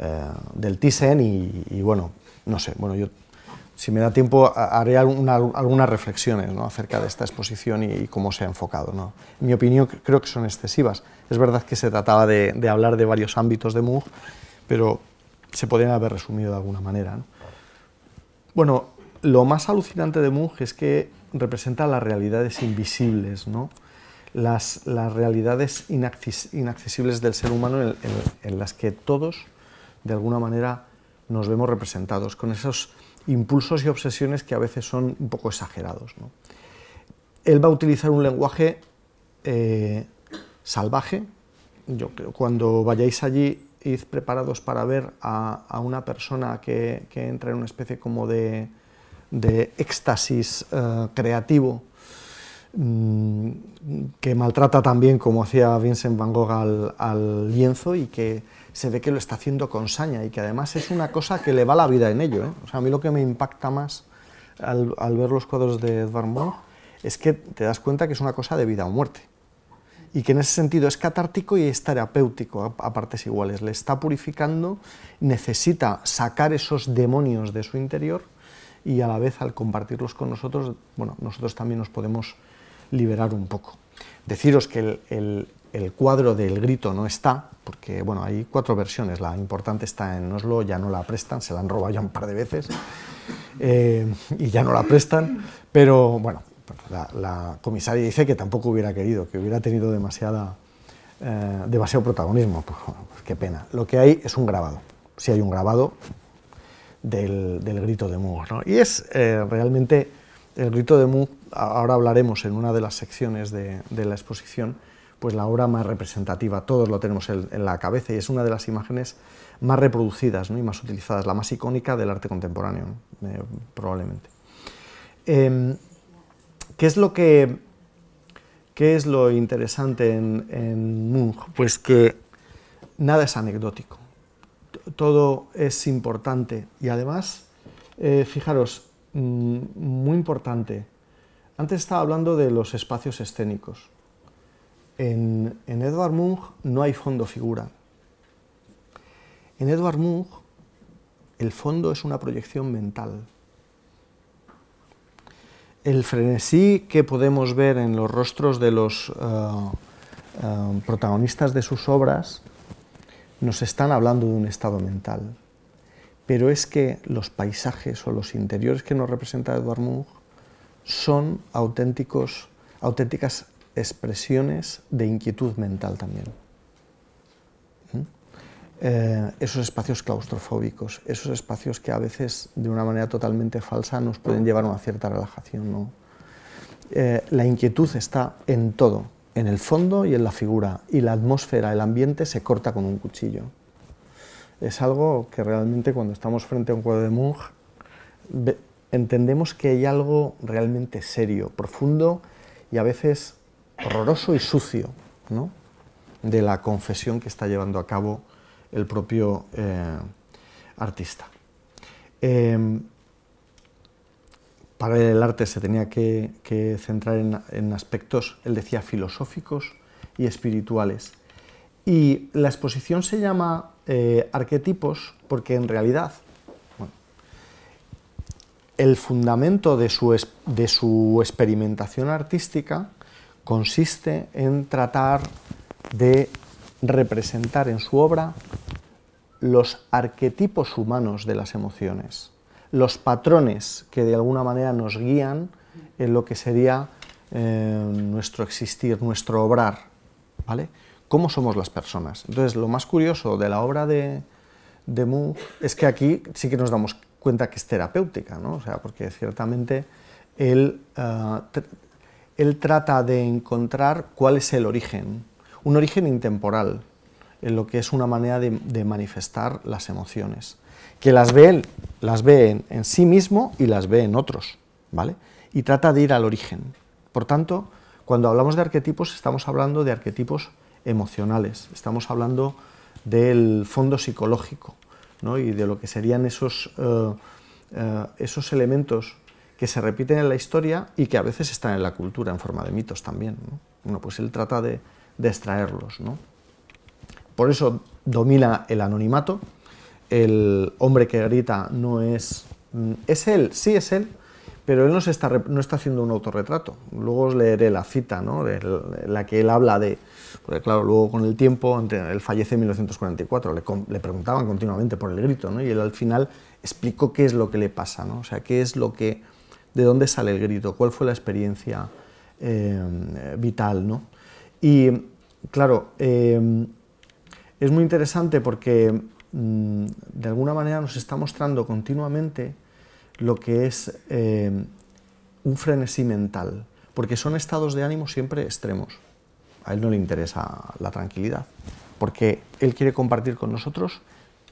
eh, del Thyssen y, bueno, no sé, bueno, yo si me da tiempo haré algunas reflexiones ¿no? acerca de esta exposición y, cómo se ha enfocado. ¿no? En mi opinión creo que son excesivas. Es verdad que se trataba de, hablar de varios ámbitos de Moog, pero se podrían haber resumido de alguna manera. Bueno, lo más alucinante de Munch es que representa las realidades invisibles, ¿no? las, realidades inaccesibles del ser humano en las que todos de alguna manera nos vemos representados, con esos impulsos y obsesiones que a veces son un poco exagerados. Él va a utilizar un lenguaje eh, salvaje. Yo creo cuando vayáis allí, id preparados para ver a, una persona que, entra en una especie como de, éxtasis eh, creativo Mm, que maltrata también, como hacía Vincent Van Gogh, al, lienzo y que se ve que lo está haciendo con saña y que además es una cosa que le va la vida en ello. ¿eh? O sea, a mí lo que me impacta más al, ver los cuadros de Edvard Munch es que te das cuenta que es una cosa de vida o muerte y que en ese sentido es catártico y es terapéutico a, partes iguales. Le está purificando, necesita sacar esos demonios de su interior y a la vez al compartirlos con nosotros, bueno, nosotros también nos podemos liberar un poco. Deciros que el, cuadro del grito no está, porque bueno, hay cuatro versiones, la importante está en Oslo, ya no la prestan, se la han robado ya un par de veces eh, y ya no la prestan, pero bueno, la, comisaria dice que tampoco hubiera querido, que hubiera tenido demasiada, eh, demasiado protagonismo, pues, pues qué pena. Lo que hay es un grabado, si hay un grabado del, grito de Moore, ¿no? y es eh, realmente el grito de Mu, ahora hablaremos en una de las secciones de, la exposición, pues la obra más representativa, todos lo tenemos en, la cabeza y es una de las imágenes más reproducidas ¿no? y más utilizadas, la más icónica del arte contemporáneo, eh, probablemente. Em, ¿Qué es lo que ¿Qué es lo interesante en, en Munch? Pues que nada es anecdótico, todo es importante y además, eh, fijaros, Mm, muy importante. Antes estaba hablando de los espacios escénicos. En, en Edvard Munch no hay fondo figura. En Edvard Munch el fondo es una proyección mental. El frenesí que podemos ver en los rostros de los eh, eh, protagonistas de sus obras nos están hablando de un estado mental pero es que los paisajes o los interiores que nos representa Edvard Munch son auténticos, auténticas expresiones de inquietud mental también. ¿Mm? Eh, esos espacios claustrofóbicos, esos espacios que a veces de una manera totalmente falsa nos pueden llevar a una cierta relajación. ¿no? Eh, la inquietud está en todo, en el fondo y en la figura, y la atmósfera, el ambiente se corta con un cuchillo es algo que realmente cuando estamos frente a un cuadro de Munch entendemos que hay algo realmente serio, profundo y a veces horroroso y sucio de la confesión que está llevando a cabo el propio eh, artista. Em, para el arte se tenía que, centrar en, en, aspectos, él decía, filosóficos y espirituales. Y la exposición se llama eh, arquetipos porque en realidad el fundamento de su, experimentación artística consiste en tratar de representar en su obra los arquetipos humanos de las emociones, los patrones que de alguna manera nos guían en lo que sería eh, nuestro existir, nuestro obrar, ¿vale? cómo somos las personas. Entonces, lo más curioso de la obra de, de Mu es que aquí sí que nos damos cuenta que es terapéutica, ¿no? O sea, porque ciertamente él, ah, él trata de encontrar cuál es el origen, un origen intemporal, en lo que es una manera de, manifestar las emociones, que las ve las ve en, en, sí mismo y las ve en otros, ¿vale? Y trata de ir al origen. Por tanto, cuando hablamos de arquetipos, estamos hablando de arquetipos emocionales, estamos hablando del fondo psicológico y de lo que serían esos, eh, eh, esos elementos que se repiten en la historia y que a veces están en la cultura en forma de mitos también. pues él trata de, extraerlos. Por eso domina el anonimato, el hombre que grita no es... Mm, ¿Es él? Sí, es él, pero él no, está, no está haciendo un autorretrato. Luego os leeré la cita, ¿no? la que él habla de... claro, luego con el tiempo, él fallece en 1944, le, le preguntaban continuamente por el grito, ¿no? y él al final explicó qué es lo que le pasa, ¿no? o sea, qué es lo que... de dónde sale el grito, cuál fue la experiencia eh, vital. ¿no? Y claro, eh, es muy interesante porque mm, de alguna manera nos está mostrando continuamente lo que es eh, un frenesí mental, porque son estados de ánimo siempre extremos. A él no le interesa la tranquilidad, porque él quiere compartir con nosotros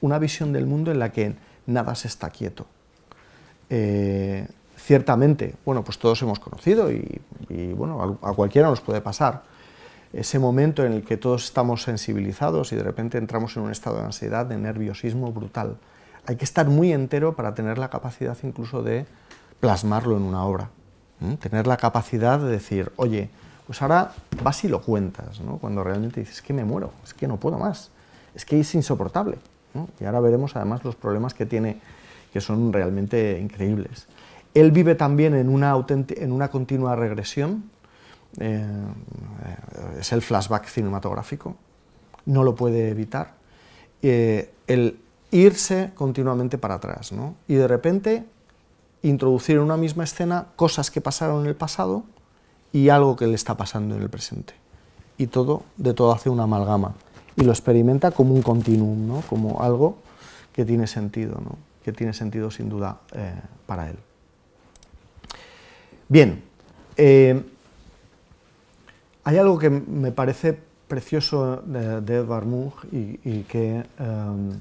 una visión del mundo en la que nada se está quieto. Eh, ciertamente, bueno, pues todos hemos conocido y, bueno, a, cualquiera nos puede pasar ese momento en el que todos estamos sensibilizados y de repente entramos en un estado de ansiedad, de nerviosismo brutal hay que estar muy entero para tener la capacidad incluso de plasmarlo en una obra. Tener la capacidad de decir, oye, pues ahora vas y lo cuentas, cuando realmente dices, es que me muero, es que no puedo más, es que es insoportable. Y ahora veremos además los problemas que tiene, que son realmente increíbles. Él vive también en una, en una continua regresión, eh, es el flashback cinematográfico, no lo puede evitar. Eh, el, irse continuamente para atrás, ¿no? Y de repente introducir en una misma escena cosas que pasaron en el pasado y algo que le está pasando en el presente. Y todo, de todo hace una amalgama. Y lo experimenta como un continuum, Como algo que tiene sentido, ¿no? Que tiene sentido sin duda eh, para él. Bien. Eh, hay algo que me parece precioso de, Edward Edvard Munch y, que... Em,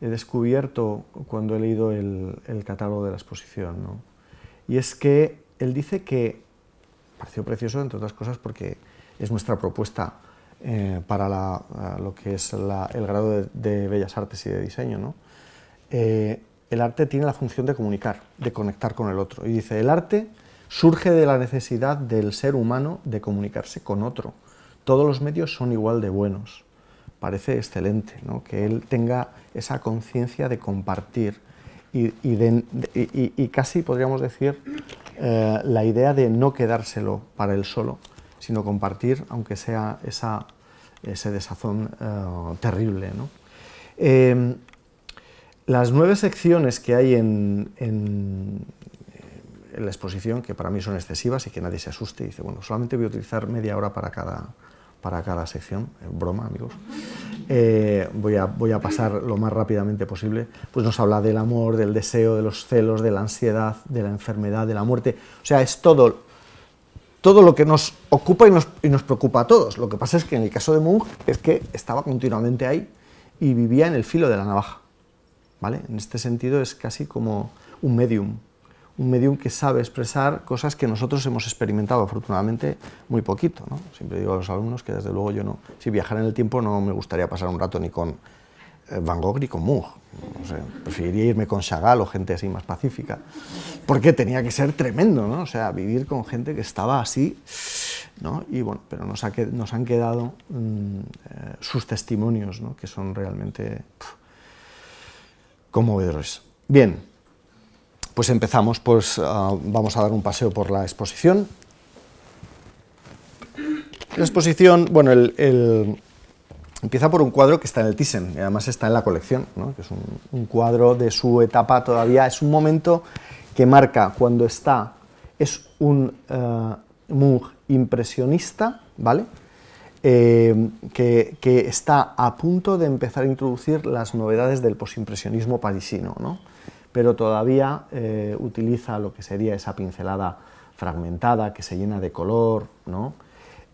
he descubierto cuando he leído el, catálogo de la exposición. Y es que él dice que, pareció precioso entre otras cosas porque es nuestra propuesta eh, para lo que es el grado de, Bellas Artes y de Diseño. Eh, el arte tiene la función de comunicar, de conectar con el otro. Y dice, el arte surge de la necesidad del ser humano de comunicarse con otro. Todos los medios son igual de buenos parece excelente, ¿no? que él tenga esa conciencia de compartir y, y, casi podríamos decir eh, la idea de no quedárselo para él solo, sino compartir, aunque sea esa, ese desazón eh, terrible. Em, las nueve secciones que hay en, en la exposición, que para mí son excesivas y que nadie se asuste, dice, bueno, solamente voy a utilizar media hora para cada, para cada sección, broma amigos, eh, voy, a, voy a pasar lo más rápidamente posible, pues nos habla del amor, del deseo, de los celos, de la ansiedad, de la enfermedad, de la muerte, o sea, es todo, todo lo que nos ocupa y nos, preocupa a todos. Lo que pasa es que en el caso de Munch es que estaba continuamente ahí y vivía en el filo de la navaja, ¿vale? En este sentido es casi como un medium un medium que sabe expresar cosas que nosotros hemos experimentado, afortunadamente, muy poquito. ¿no? Siempre digo a los alumnos que, desde luego, yo no, si viajara en el tiempo, no me gustaría pasar un rato ni con eh, Van Gogh ni con Moog. No preferiría irme con Chagall o gente así más pacífica, porque tenía que ser tremendo, ¿no? O sea, vivir con gente que estaba así, ¿no? Y bueno, pero nos, nos han quedado mm, eh, sus testimonios, ¿no? Que son realmente conmovedores. Bien pues empezamos, pues ah, vamos a dar un paseo por la exposición. La exposición, bueno, empieza por un cuadro que está en el Thyssen, y además está en la colección, que es un, cuadro de su etapa todavía, es un momento que marca cuando está, es un uh, impresionista, ¿vale? Eh, que, que, está a punto de empezar a introducir las novedades del posimpresionismo parisino, ¿no? pero todavía eh, utiliza lo que sería esa pincelada fragmentada que se llena de color, ¿no?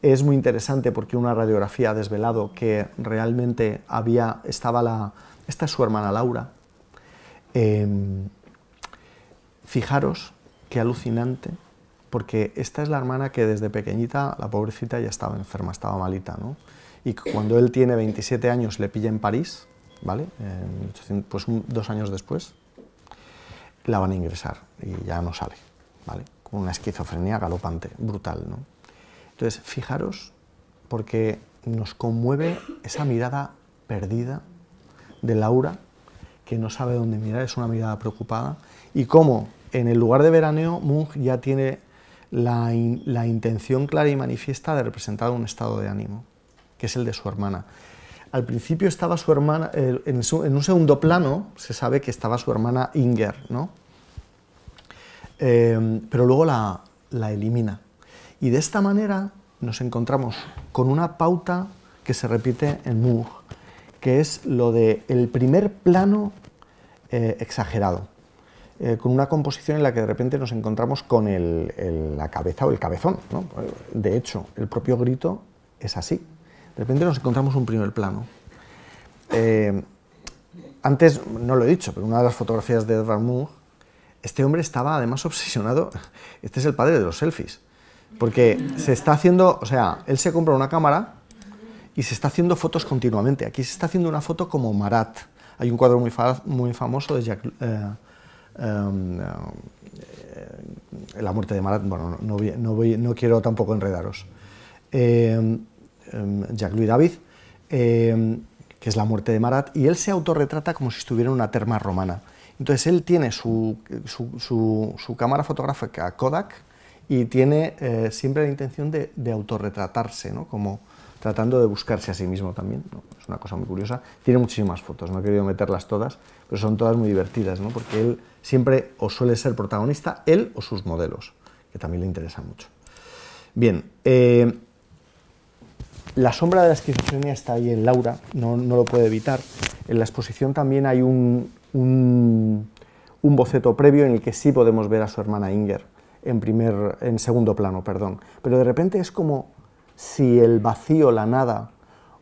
Es muy interesante porque una radiografía ha desvelado que realmente había, estaba la, esta es su hermana Laura. Em, fijaros qué alucinante, porque esta es la hermana que desde pequeñita, la pobrecita ya estaba enferma, estaba malita, Y cuando él tiene 27 años le pilla en París, ¿vale? pues dos años después, la van a ingresar y ya no sale, ¿vale? Con una esquizofrenia galopante, brutal, ¿no? Entonces, fijaros, porque nos conmueve esa mirada perdida de Laura, que no sabe dónde mirar, es una mirada preocupada, y cómo en el lugar de veraneo Munch ya tiene la intención clara y manifiesta de representar un estado de ánimo, que es el de su hermana. Al principio estaba su hermana, eh, en, un segundo plano se sabe que estaba su hermana Inger, ¿no? Eh, pero luego la, elimina. Y de esta manera nos encontramos con una pauta que se repite en Moore, que es lo de el primer plano eh, exagerado, con una composición en la que de repente nos encontramos con la cabeza o el cabezón. De hecho, el propio grito es así, de repente nos encontramos un primer plano. Eh, antes, no lo he dicho, pero una de las fotografías de Edvard Munch, este hombre estaba además obsesionado, este es el padre de los selfies, porque se está haciendo, o sea, él se compra una cámara y se está haciendo fotos continuamente. Aquí se está haciendo una foto como Marat. Hay un cuadro muy, famoso de Jacques... Eh, eh, la muerte de Marat, bueno, no, quiero tampoco enredaros. Em, Jacques-Louis David, em, que es la muerte de Marat, y él se autorretrata como si estuviera en una terma romana. Entonces él tiene su, cámara fotográfica Kodak y tiene eh, siempre la intención de, autorretratarse, ¿no? como tratando de buscarse a sí mismo también. Es una cosa muy curiosa. Tiene muchísimas fotos, no he querido meterlas todas, pero son todas muy divertidas, ¿no? porque él siempre o suele ser protagonista, él o sus modelos, que también le interesan mucho. Bien, eh, la sombra de la esquizofrenia está ahí en Laura, no, lo puede evitar. En la exposición también hay un, un, boceto previo en el que sí podemos ver a su hermana Inger en, primer, en segundo plano, perdón. Pero de repente es como si el vacío, la nada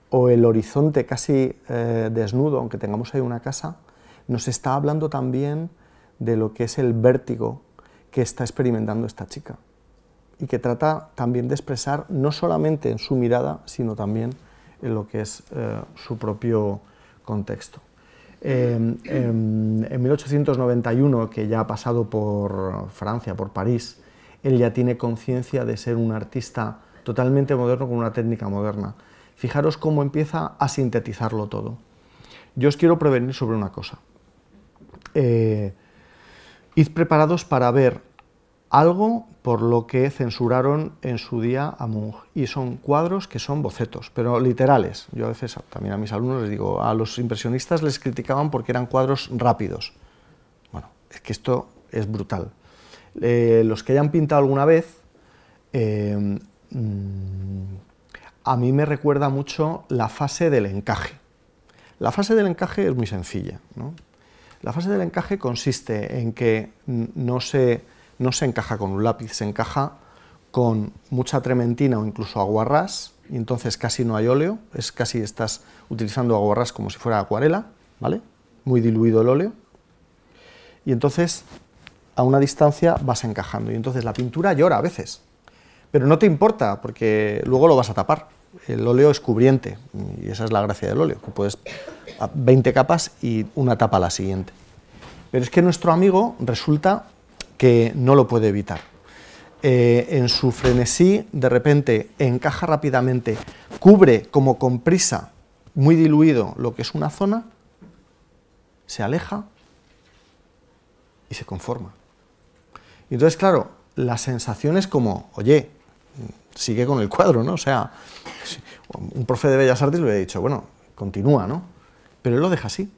o el horizonte casi eh, desnudo, aunque tengamos ahí una casa, nos está hablando también de lo que es el vértigo que está experimentando esta chica y que trata también de expresar no solamente en su mirada, sino también en lo que es eh, su propio contexto. Em, em, en 1891, que ya ha pasado por Francia, por París, él ya tiene conciencia de ser un artista totalmente moderno con una técnica moderna. Fijaros cómo empieza a sintetizarlo todo. Yo os quiero prevenir sobre una cosa. Eh, id preparados para ver algo por lo que censuraron en su día a Munch. Y son cuadros que son bocetos, pero literales. Yo a veces también a mis alumnos les digo, a los impresionistas les criticaban porque eran cuadros rápidos. Bueno, es que esto es brutal. Eh, los que hayan pintado alguna vez, eh, mm, a mí me recuerda mucho la fase del encaje. La fase del encaje es muy sencilla. La fase del encaje consiste en que no se no se encaja con un lápiz, se encaja con mucha trementina o incluso aguarrás, y entonces casi no hay óleo, es casi estás utilizando aguarrás como si fuera acuarela, ¿vale? Muy diluido el óleo. Y entonces a una distancia vas encajando y entonces la pintura llora a veces. Pero no te importa porque luego lo vas a tapar. El óleo es cubriente y esa es la gracia del óleo, que puedes 20 capas y una tapa a la siguiente. Pero es que nuestro amigo resulta que no lo puede evitar. Eh, en su frenesí, de repente, encaja rápidamente, cubre como con prisa, muy diluido, lo que es una zona, se aleja y se conforma. Y entonces, claro, la sensación es como, oye, sigue con el cuadro, ¿no? O sea, un profe de Bellas Artes le hubiera dicho, bueno, continúa, ¿no? Pero él lo deja así.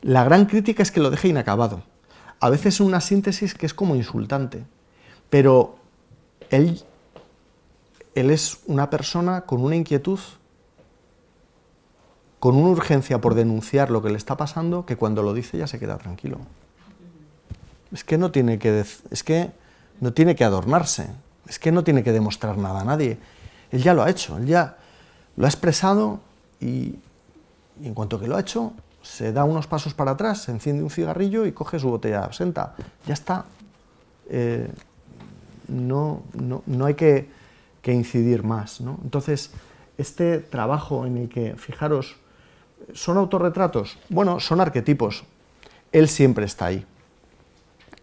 La gran crítica es que lo deja inacabado a veces una síntesis que es como insultante, pero él, él es una persona con una inquietud, con una urgencia por denunciar lo que le está pasando, que cuando lo dice ya se queda tranquilo. Es que no tiene que, es que no tiene que adornarse, es que no tiene que demostrar nada a nadie. Él ya lo ha hecho, él ya lo ha expresado y en cuanto que lo ha hecho, se da unos pasos para atrás, se enciende un cigarrillo y coge su botella de absenta. Ya está. Eh, no, no, hay que, incidir más. Entonces, este trabajo en el que, fijaros, ¿son autorretratos? Bueno, son arquetipos. Él siempre está ahí.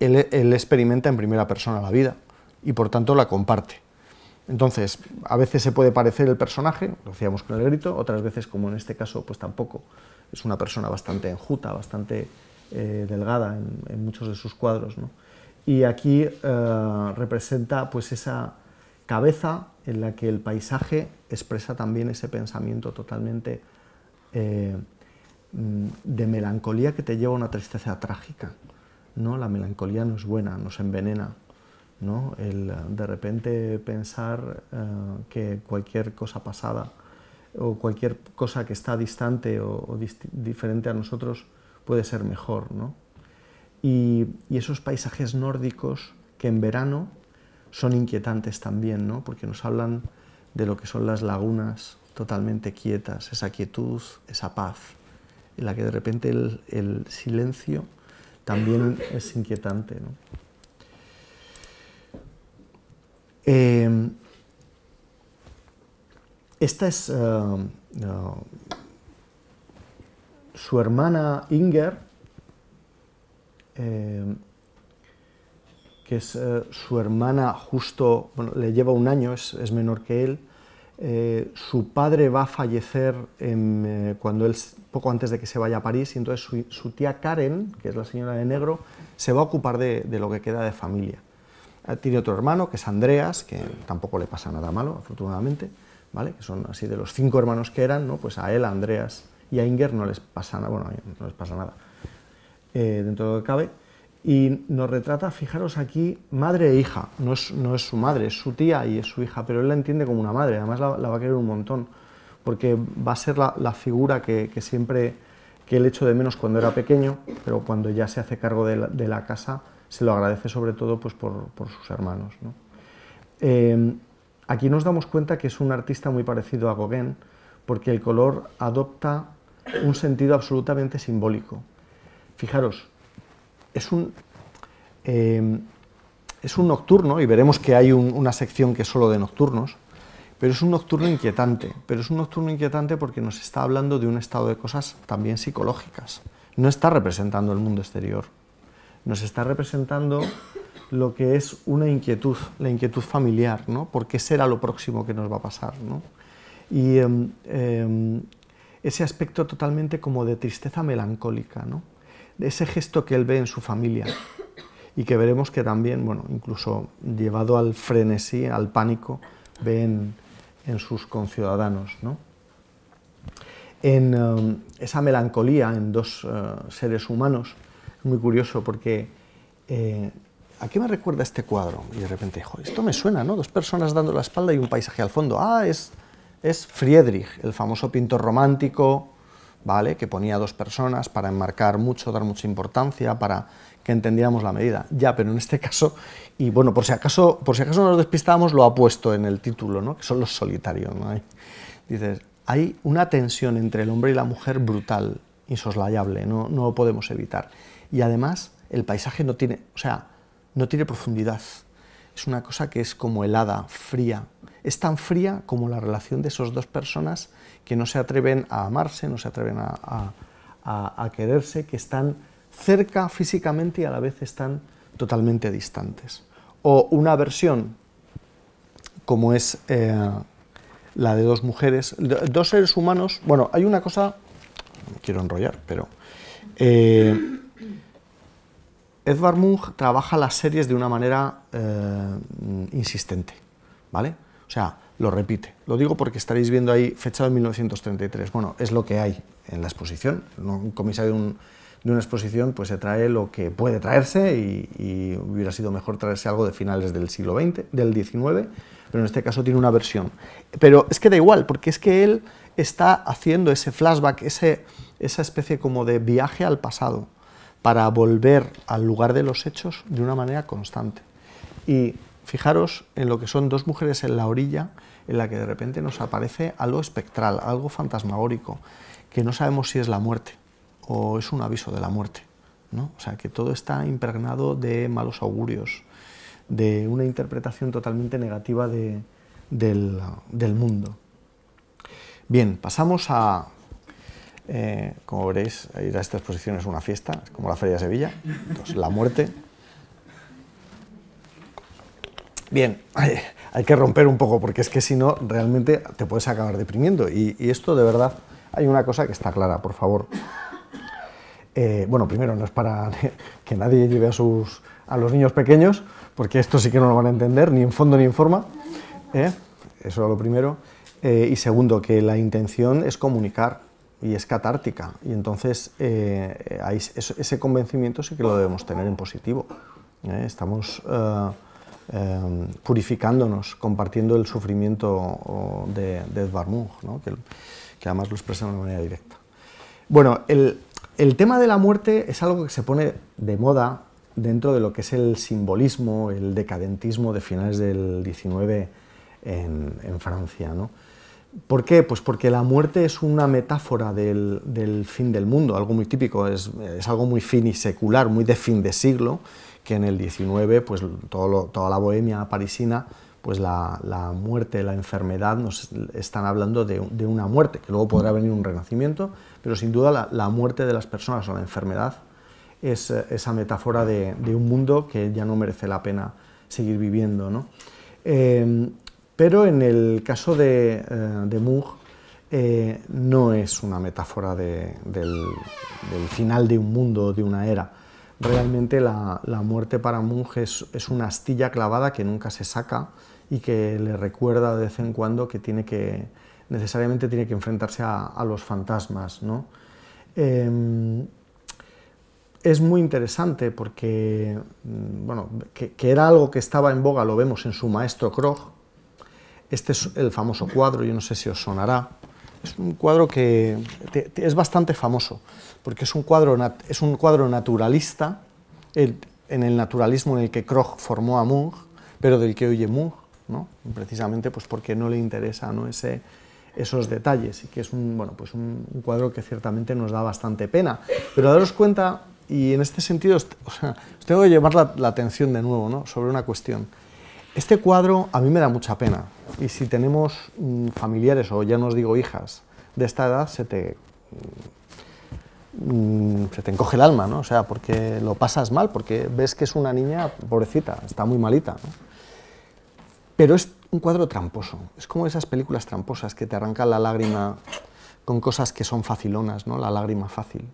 Él, experimenta en primera persona la vida y por tanto la comparte. Entonces, a veces se puede parecer el personaje, lo hacíamos con el grito, otras veces, como en este caso, pues tampoco es una persona bastante enjuta, bastante eh, delgada en, muchos de sus cuadros. Y aquí eh, representa pues esa cabeza en la que el paisaje expresa también ese pensamiento totalmente eh, mm, de melancolía que te lleva a una tristeza trágica. ¿no? La melancolía no es buena, nos envenena. ¿no? El de repente pensar que cualquier cosa pasada o cualquier cosa que está distante o, diferente a nosotros puede ser mejor. ¿no? Y, esos paisajes nórdicos que en verano son inquietantes también, ¿no? porque nos hablan de lo que son las lagunas totalmente quietas, esa quietud, esa paz, en la que de repente el, silencio también es inquietante. Eh, esta es eh, eh, su hermana Inger, eh, que es su hermana justo, bueno, le lleva un año, es, es menor que él. su padre va a fallecer cuando él, poco antes de que se vaya a París y entonces su, tía Karen, que es la señora de negro, se va a ocupar de lo que queda de familia. Tiene otro hermano, que es Andreas, que tampoco le pasa nada malo, afortunadamente que son así de los cinco hermanos que eran, ¿no? pues a él, a Andreas y a Inger no les pasa nada, bueno, no les pasa nada eh, dentro de lo que cabe. Y nos retrata, fijaros aquí, madre e hija, no es, su madre, es su tía y es su hija, pero él la entiende como una madre, además la, va a querer un montón, porque va a ser la, figura que, siempre, que él echó de menos cuando era pequeño, pero cuando ya se hace cargo de la, casa, se lo agradece sobre todo pues, por, sus hermanos. ¿no? Eh, Aquí nos damos cuenta que es un artista muy parecido a Gauguin, porque el color adopta un sentido absolutamente simbólico. Fijaros, es un, em, es un nocturno, y veremos que hay una sección que es solo de nocturnos, pero es un nocturno inquietante, pero es un nocturno inquietante porque nos está hablando de un estado de cosas también psicológicas. No está representando el mundo exterior, nos está representando lo que es una inquietud, la inquietud familiar, ¿no? ¿Por qué será lo próximo que nos va a pasar? ¿no? Y em, em, ese aspecto totalmente como de tristeza melancólica, ¿no? ese gesto que él ve en su familia y que veremos que también, bueno, incluso llevado al frenesí, al pánico, ve en, sus conciudadanos. ¿no? En em, esa melancolía en dos eh, seres humanos, es muy curioso porque eh, ¿a qué me recuerda este cuadro? Y de repente, dijo: esto me suena, ¿no? Dos personas dando la espalda y un paisaje al fondo. Ah, es, es Friedrich, el famoso pintor romántico, ¿vale? Que ponía dos personas para enmarcar mucho, dar mucha importancia, para que entendiéramos la medida. Ya, pero en este caso, y bueno, por si acaso, por si acaso nos despistábamos, lo ha puesto en el título, ¿no? Que son los solitarios, ¿no? Dices, hay una tensión entre el hombre y la mujer brutal, insoslayable, no, no lo podemos evitar. Y además, el paisaje no tiene, o sea, no tiene profundidad. Es una cosa que es como helada, fría. Es tan fría como la relación de esas dos personas que no se atreven a amarse, no se atreven a, quererse, que están cerca físicamente y a la vez están totalmente distantes. O una versión como es eh, la de dos mujeres, dos seres humanos. Bueno, hay una cosa, quiero enrollar, pero eh, Edvard Munch trabaja las series de una manera eh, insistente, ¿vale? O sea, lo repite. Lo digo porque estaréis viendo ahí fechado en 1933. Bueno, es lo que hay en la exposición. Un comisario de, una exposición pues se trae lo que puede traerse y, hubiera sido mejor traerse algo de finales del siglo XX, del XIX, pero en este caso tiene una versión. Pero es que da igual, porque es que él está haciendo ese flashback, ese, esa especie como de viaje al pasado para volver al lugar de los hechos de una manera constante. Y fijaros en lo que son dos mujeres en la orilla, en la que de repente nos aparece algo espectral, algo fantasmagórico, que no sabemos si es la muerte o es un aviso de la muerte. ¿no? O sea, que todo está impregnado de malos augurios, de una interpretación totalmente negativa de, del mundo. Bien, pasamos a eh, como veréis, ir a esta exposición es una fiesta, es como la Feria de Sevilla, entonces la muerte. Bien, hay que romper un poco porque es que si no realmente te puedes acabar deprimiendo y, esto de verdad hay una cosa que está clara, por favor. Eh, bueno, primero no es para que nadie lleve a, sus, a los niños pequeños porque esto sí que no lo van a entender ni en fondo ni en forma. ¿eh? Eso es lo primero. y segundo, que la intención es comunicar y es catártica. Y entonces eh, eh, ese convencimiento sí que lo debemos tener en positivo. ¿eh? Estamos purificándonos, compartiendo el sufrimiento de, de Edvard Munch, que, además lo expresa de una manera directa. Bueno, el, el tema de la muerte es algo que se pone de moda dentro de lo que es el simbolismo, el decadentismo de finales del XIX en, en Francia. ¿no? ¿Por qué? Pues porque la muerte es una metáfora del, fin del mundo, algo muy típico, es, algo muy fin y secular, muy de fin de siglo, que en el XIX, pues toda la bohemia parisina, pues la, muerte, la enfermedad, nos están hablando de, una muerte, que luego podrá venir un renacimiento, pero sin duda la, muerte de las personas o la enfermedad es esa metáfora de, un mundo que ya no merece la pena seguir viviendo. ¿no? Eh, pero en el caso de, eh, de eh, no es una metáfora del, final de un mundo, de una era. Realmente la, muerte para Munch es, una astilla clavada que nunca se saca y que le recuerda de vez en cuando que tiene que necesariamente tiene que enfrentarse a, los fantasmas. Em, es muy interesante porque mm, bueno, que, era algo que estaba en boga, lo vemos en su maestro Krog, este es el famoso cuadro, yo no sé si os sonará. Es un cuadro que es bastante famoso, porque es un cuadro, es un cuadro naturalista, en el naturalismo en el que Krog formó a Munch, pero del que oye Munch, ¿no? precisamente pues porque no le interesan ¿no? esos detalles, y que es un, bueno, pues un, cuadro que ciertamente nos da bastante pena. Pero daros cuenta, y en este sentido, o sea, os tengo que llevar la, atención de nuevo sobre una cuestión. Este cuadro a mí me da mucha pena y si tenemos mm, familiares o ya nos digo hijas de esta edad se te, mm, mm, se te encoge el alma, ¿no? O sea, porque lo pasas mal, porque ves que es una niña pobrecita, está muy malita, Pero es un cuadro tramposo, es como esas películas tramposas que te arrancan la lágrima con cosas que son facilonas, ¿no? La lágrima fácil.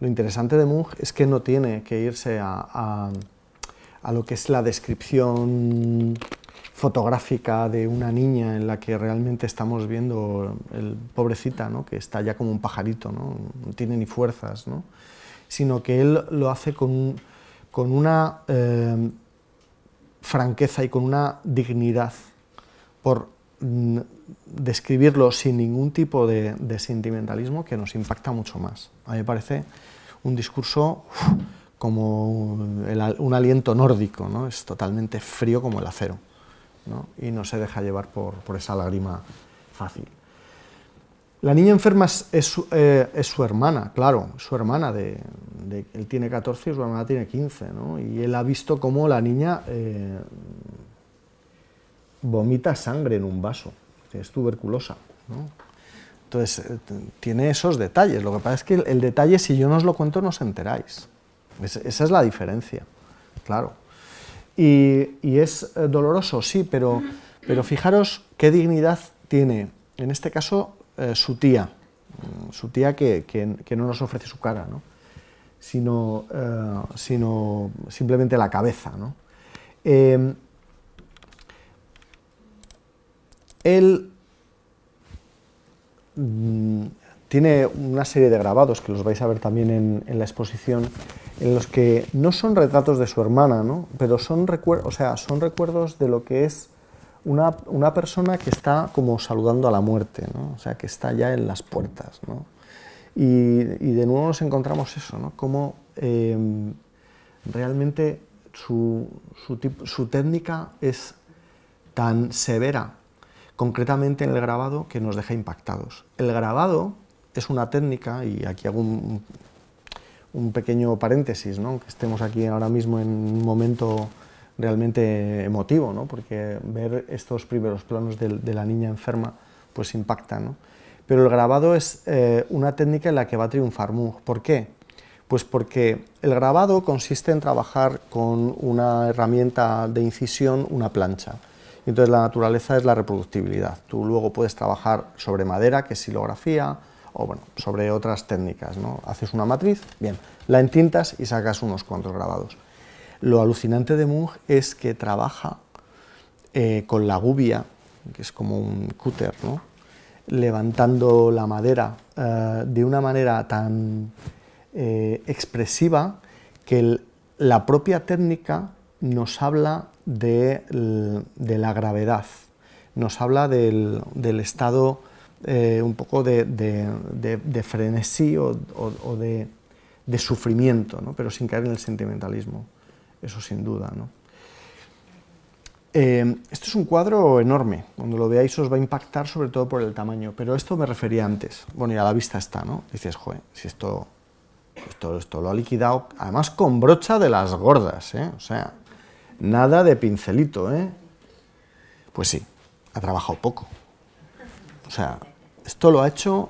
Lo interesante de Munch es que no tiene que irse a a lo que es la descripción fotográfica de una niña en la que realmente estamos viendo el pobrecita, que está ya como un pajarito, no, tiene ni fuerzas, sino que él lo hace con, con una eh, franqueza y con una dignidad por mm, describirlo sin ningún tipo de, sentimentalismo que nos impacta mucho más. A mí me parece un discurso como un aliento nórdico, ¿no? es totalmente frío como el acero y no se deja llevar por, esa lágrima fácil. La niña enferma es, eh, su hermana, claro, su hermana, de, él tiene 14 y su hermana tiene 15, ¿no? y él ha visto cómo la niña eh, vomita sangre en un vaso, es tuberculosa. Entonces, eh, tiene esos detalles. Lo que pasa es que el, detalle, si yo no os lo cuento, no os enteráis esa es la diferencia, claro. Y, es eh, doloroso, sí, pero, pero, fijaros qué dignidad tiene, en este caso, eh, su tía, mm, su tía que, no nos ofrece su cara, ¿no? sino, eh, sino simplemente la cabeza. Em, él mm, tiene una serie de grabados que los vais a ver también en la exposición en los que no son retratos de su hermana, ¿no? pero son, recuer o sea, son recuerdos de lo que es una, una, persona que está como saludando a la muerte, ¿no? o sea, que está ya en las puertas. ¿no? Y, de nuevo nos encontramos eso, ¿no? como em, realmente su, su, su técnica es tan severa, concretamente en el grabado, que nos deja impactados. El grabado es una técnica, y aquí hago un, un pequeño paréntesis, ¿no? que estemos aquí ahora mismo en un momento realmente emotivo, ¿no? porque ver estos primeros planos de, la niña enferma pues impacta. Pero el grabado es eh, una técnica en la que va a triunfar Munch. ¿Por qué? Pues porque el grabado consiste en trabajar con una herramienta de incisión, una plancha. Entonces la naturaleza es la reproductibilidad. Tú luego puedes trabajar sobre madera, que es silografía, o bueno, sobre otras técnicas. ¿no? Haces una matriz, bien, la entintas y sacas unos cuantos grabados. Lo alucinante de Mung es que trabaja eh, con la gubia, que es como un cúter, ¿no? levantando la madera eh, de una manera tan eh, expresiva que la propia técnica nos habla de, la gravedad, nos habla del estado eh, un poco de, frenesí o, de, sufrimiento, ¿no? pero sin caer en el sentimentalismo, eso sin duda. ¿no? Eh, esto es un cuadro enorme, cuando lo veáis os va a impactar sobre todo por el tamaño, pero esto me refería antes, bueno, y a la vista está, ¿no? Dices, joder, si esto, esto, esto lo ha liquidado, además con brocha de las gordas, ¿eh? o sea, nada de pincelito, ¿eh? Pues sí, ha trabajado poco. O sea, esto lo ha hecho,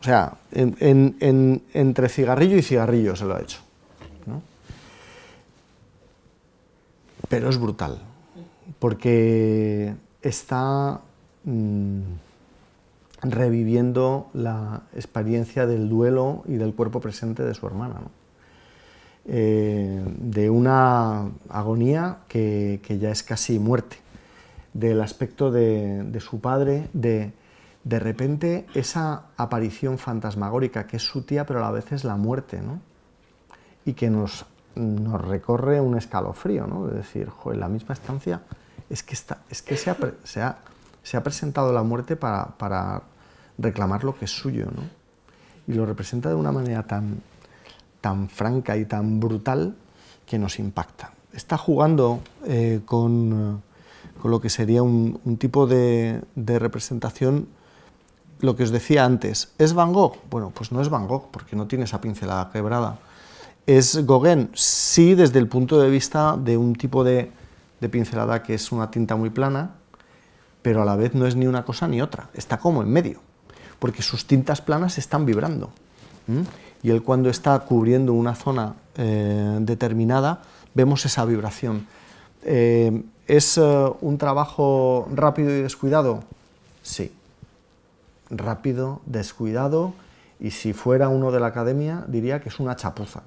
o sea, entre cigarrillo y cigarrillo se lo ha hecho. Pero es brutal, porque está mm, reviviendo la experiencia del duelo y del cuerpo presente de su hermana. Eh, de una agonía que, ya es casi muerte, del aspecto de, de su padre, de de repente esa aparición fantasmagórica que es su tía, pero a la vez es la muerte, Y que nos, nos recorre un escalofrío, ¿no? De decir, en la misma estancia es que, está, es que se, ha, se, ha, presentado la muerte para, reclamar lo que es suyo, Y lo representa de una manera tan, tan franca y tan brutal que nos impacta. Está jugando eh, con, eh, con, lo que sería un, tipo de representación lo que os decía antes, ¿es Van Gogh? Bueno, pues no es Van Gogh, porque no tiene esa pincelada quebrada. ¿Es Gauguin? Sí, desde el punto de vista de un tipo de, pincelada que es una tinta muy plana, pero a la vez no es ni una cosa ni otra, está como en medio, porque sus tintas planas están vibrando. Y él cuando está cubriendo una zona eh, determinada, vemos esa vibración. Eh, ¿Es eh, un trabajo rápido y descuidado? Sí rápido, descuidado y si fuera uno de la academia diría que es una chapuza.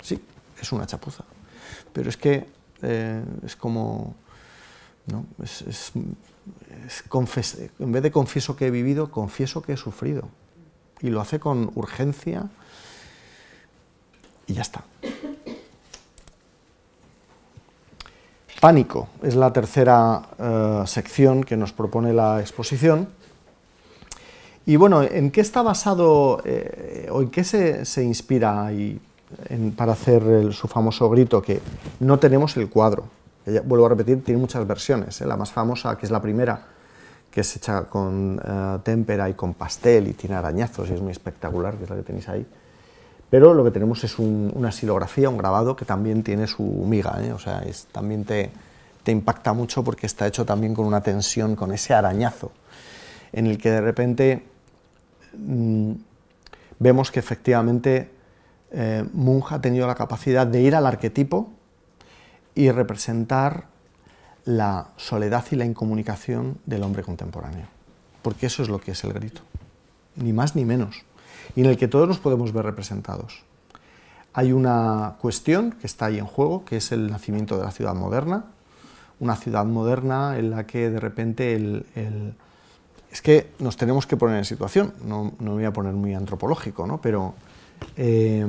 Sí, es una chapuza. Pero es que eh, es como... ¿no? Es, en vez de confieso que he vivido, confieso que he sufrido. Y lo hace con urgencia y ya está. Pánico es la tercera eh, sección que nos propone la exposición. Y bueno, ¿en qué está basado eh, o en qué se, inspira para hacer su famoso grito? Que no tenemos el cuadro. vuelvo a repetir, tiene muchas versiones. ¿eh? La más famosa, que es la primera, que es hecha con eh, témpera y con pastel y tiene arañazos y es muy espectacular, que es la que tenéis ahí. Pero lo que tenemos es una silografía, un grabado que también tiene su miga. ¿eh? O sea, es, también te, te impacta mucho porque está hecho también con una tensión, con ese arañazo, en el que de repente Mm, vemos que efectivamente eh, Munch ha tenido la capacidad de ir al arquetipo y representar la soledad y la incomunicación del hombre contemporáneo, porque eso es lo que es el grito, ni más ni menos, y en el que todos nos podemos ver representados. Hay una cuestión que está ahí en juego, que es el nacimiento de la ciudad moderna, una ciudad moderna en la que de repente el es que nos tenemos que poner en situación, no, me voy a poner muy antropológico, pero eh,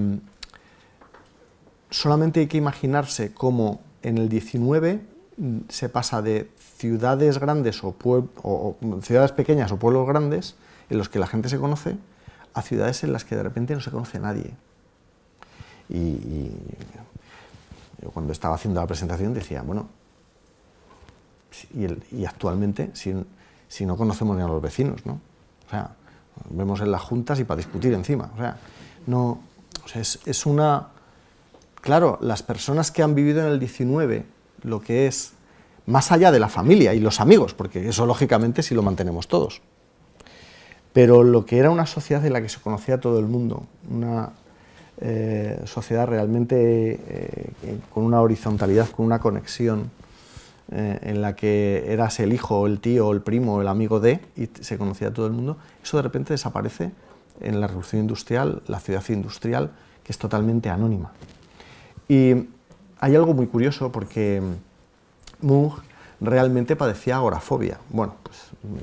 solamente hay que imaginarse cómo en el 19 mm, se pasa de ciudades grandes o, ciudades pequeñas o pueblos grandes en los que la gente se conoce a ciudades en las que de repente no se conoce nadie. Y, yo cuando estaba haciendo la presentación decía, bueno, y, actualmente, si, si no conocemos ni a los vecinos, ¿no? O sea, vemos en las juntas y para discutir encima. O sea, no, es, una... Claro, las personas que han vivido en el 19, lo que es más allá de la familia y los amigos, porque eso lógicamente sí lo mantenemos todos, pero lo que era una sociedad en la que se conocía todo el mundo, una eh, sociedad realmente eh, eh, con una horizontalidad, con una conexión, eh, en la que eras el hijo, el tío, el primo, el amigo de, y se conocía a todo el mundo, eso de repente desaparece en la revolución industrial, la ciudad industrial, que es totalmente anónima. Y hay algo muy curioso porque Munch realmente padecía agorafobia. Bueno, pues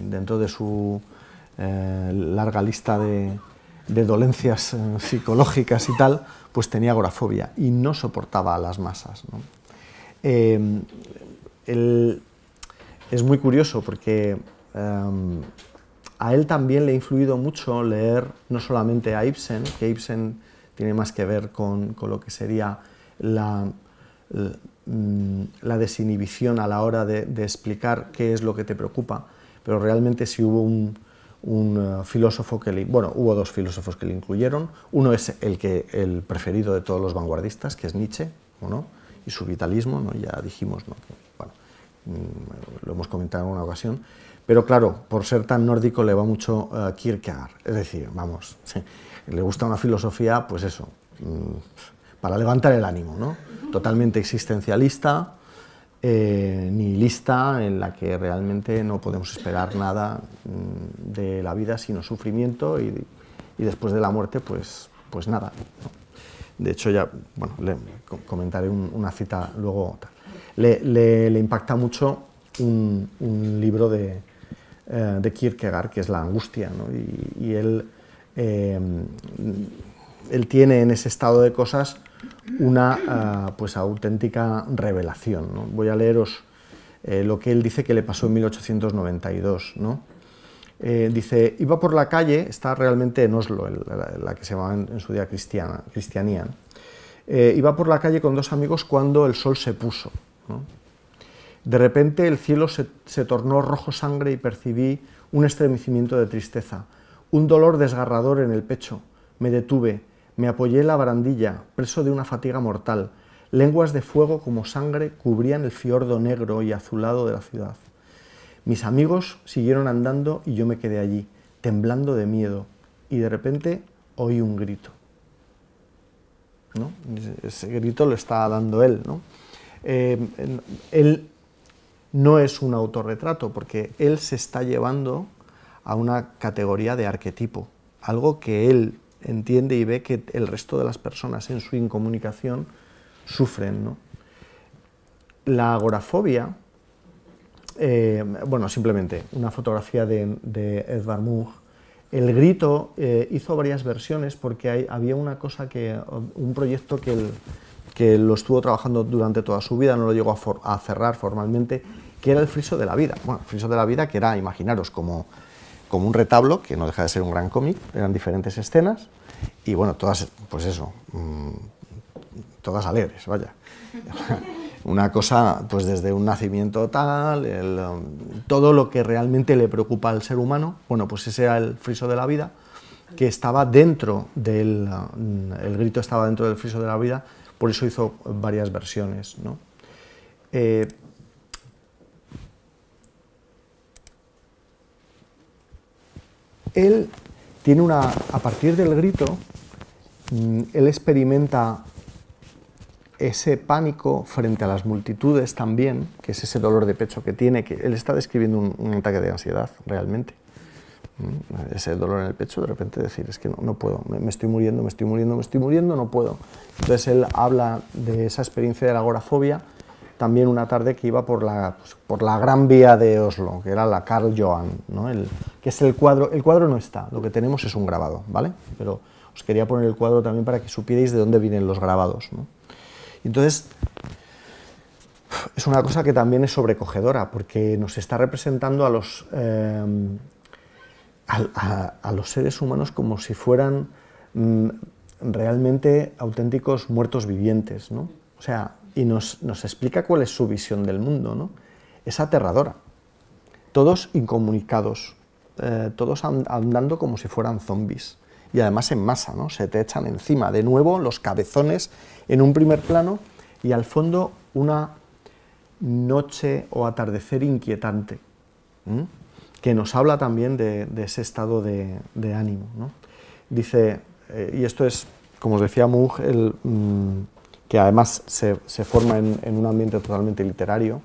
dentro de su eh, larga lista de, dolencias eh, psicológicas y tal, pues tenía agorafobia y no soportaba a las masas es muy curioso porque em, a él también le ha influido mucho leer no solamente a Ibsen, que Ibsen tiene más que ver con, lo que sería la, mm, la, desinhibición a la hora de, explicar qué es lo que te preocupa, pero realmente si hubo un, eh, filósofo que le, bueno, hubo dos filósofos que le incluyeron, uno es el que el preferido de todos los vanguardistas, que es Nietzsche, ¿o no? y su vitalismo, ¿no? ya dijimos mm, lo hemos comentado en una ocasión, pero claro, por ser tan nórdico le va mucho eh, Kierkegaard, es decir, vamos, le gusta una filosofía, pues eso, mm, para levantar el ánimo, ¿no? totalmente existencialista, eh, nihilista, en la que realmente no podemos esperar nada mm, de la vida sino sufrimiento y, después de la muerte, pues, pues nada. De hecho, ya, bueno, le comentaré una cita luego. Le, le, impacta mucho un, libro eh, de, Kierkegaard, que es La angustia, ¿no? y, él, em, él tiene en ese estado de cosas una ah, pues, auténtica revelación. Voy a leeros eh, lo que él dice que le pasó en 1892. ¿no? Eh, dice, iba por la calle, está realmente en Oslo, la, que se llamaba en, su día cristiana, cristianía, eh, iba por la calle con dos amigos cuando el sol se puso. De repente el cielo se, se tornó rojo sangre y percibí un estremecimiento de tristeza, un dolor desgarrador en el pecho. Me detuve, me apoyé en la barandilla, preso de una fatiga mortal. Lenguas de fuego como sangre cubrían el fiordo negro y azulado de la ciudad. Mis amigos siguieron andando y yo me quedé allí, temblando de miedo, y de repente oí un grito. ¿No? Ese grito lo está dando él. ¿no? Eh, él no es un autorretrato, porque él se está llevando a una categoría de arquetipo, algo que él entiende y ve que el resto de las personas en su incomunicación sufren. ¿no? La agorafobia eh, bueno, simplemente una fotografía de, Edvard Munch El grito eh, hizo varias versiones porque había una cosa que, un proyecto que, lo estuvo trabajando durante toda su vida, no lo llegó a, cerrar formalmente, que era el friso de la vida. Bueno, el friso de la vida que era, imaginaros, como, un retablo, que no deja de ser un gran cómic, eran diferentes escenas, y bueno, todas, pues eso, mm, todas alegres, vaya. Una cosa, pues desde un nacimiento tal, um, todo lo que realmente le preocupa al ser humano, bueno, pues ese era el friso de la vida, que estaba dentro del, um, el grito estaba dentro del friso de la vida, por eso hizo varias versiones, ¿no? Eh, él tiene una, a partir del grito, mm, él experimenta ese pánico frente a las multitudes también, que es ese dolor de pecho que tiene, que él está describiendo un, ataque de ansiedad realmente. Mm, ese dolor en el pecho, de repente decir, es que no, puedo, me, estoy muriendo, me estoy muriendo, me estoy muriendo, no puedo. Entonces él habla de esa experiencia de la agorafobia también una tarde que iba por la, pues, por la gran vía de Oslo, que era la Carl Johan, ¿no? que es el cuadro, el cuadro no está, lo que tenemos es un grabado, ¿vale? Pero os quería poner el cuadro también para que supierais de dónde vienen los grabados. ¿no? Entonces, es una cosa que también es sobrecogedora, porque nos está representando a los, em, a, los seres humanos como si fueran mm, realmente auténticos muertos vivientes, ¿no? O sea, y nos, explica cuál es su visión del mundo, ¿no? Es aterradora. Todos incomunicados, eh, todos andando como si fueran zombies y además en masa, ¿no? Se te echan encima. De nuevo, los cabezones en un primer plano y al fondo una noche o atardecer inquietante, que nos habla también de, ese estado de, ánimo. Dice, eh, y esto es, como os decía Mug, mm, que además se, forma en un ambiente totalmente literario,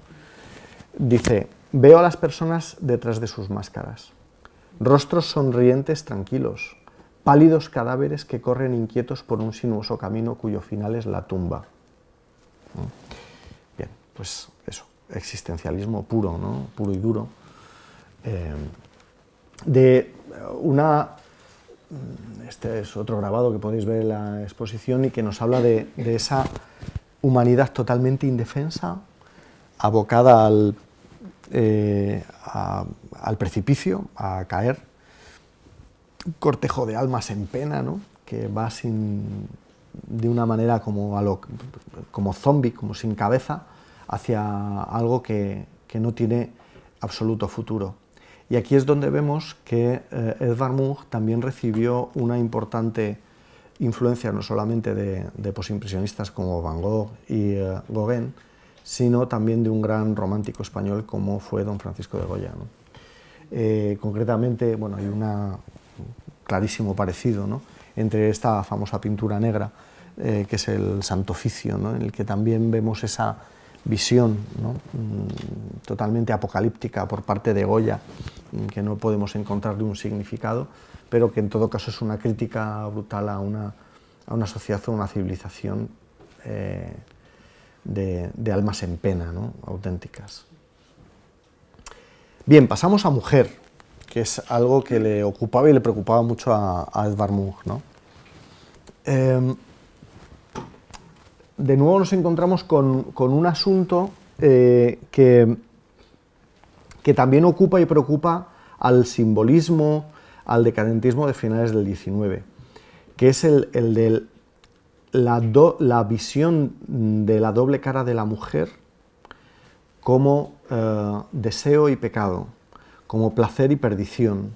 dice, veo a las personas detrás de sus máscaras, rostros sonrientes tranquilos, pálidos cadáveres que corren inquietos por un sinuoso camino cuyo final es la tumba. Mm. Bien, pues eso, existencialismo puro, ¿no? puro y duro, eh, de una mm, este es otro grabado que podéis ver en la exposición y que nos habla de, esa humanidad totalmente indefensa, abocada al, eh, al precipicio, a caer, cortejo de almas en pena, que va sin, de una manera como, a como zombie, como sin cabeza, hacia algo que, no tiene absoluto futuro. Y aquí es donde vemos que eh, Edvard Munch también recibió una importante influencia no solamente de, de posimpresionistas como Van Gogh y eh, Gauguin, sino también de un gran romántico español como fue don Francisco de Goya. Eh, concretamente, bueno, hay una, clarísimo parecido entre esta famosa pintura negra, eh, que es el Santo Oficio, en el que también vemos esa visión mm, totalmente apocalíptica por parte de Goya, mm, que no podemos encontrarle un significado, pero que en todo caso es una crítica brutal a una, a una sociedad o una civilización eh, de, de, almas en pena, auténticas. Bien, pasamos a mujer que es algo que le ocupaba y le preocupaba mucho a, a Edvard Munch. ¿no? Em, de nuevo nos encontramos con, un asunto eh, que, que también ocupa y preocupa al simbolismo, al decadentismo de finales del XIX, que es el, de la, visión de la doble cara de la mujer como eh, deseo y pecado como placer y perdición,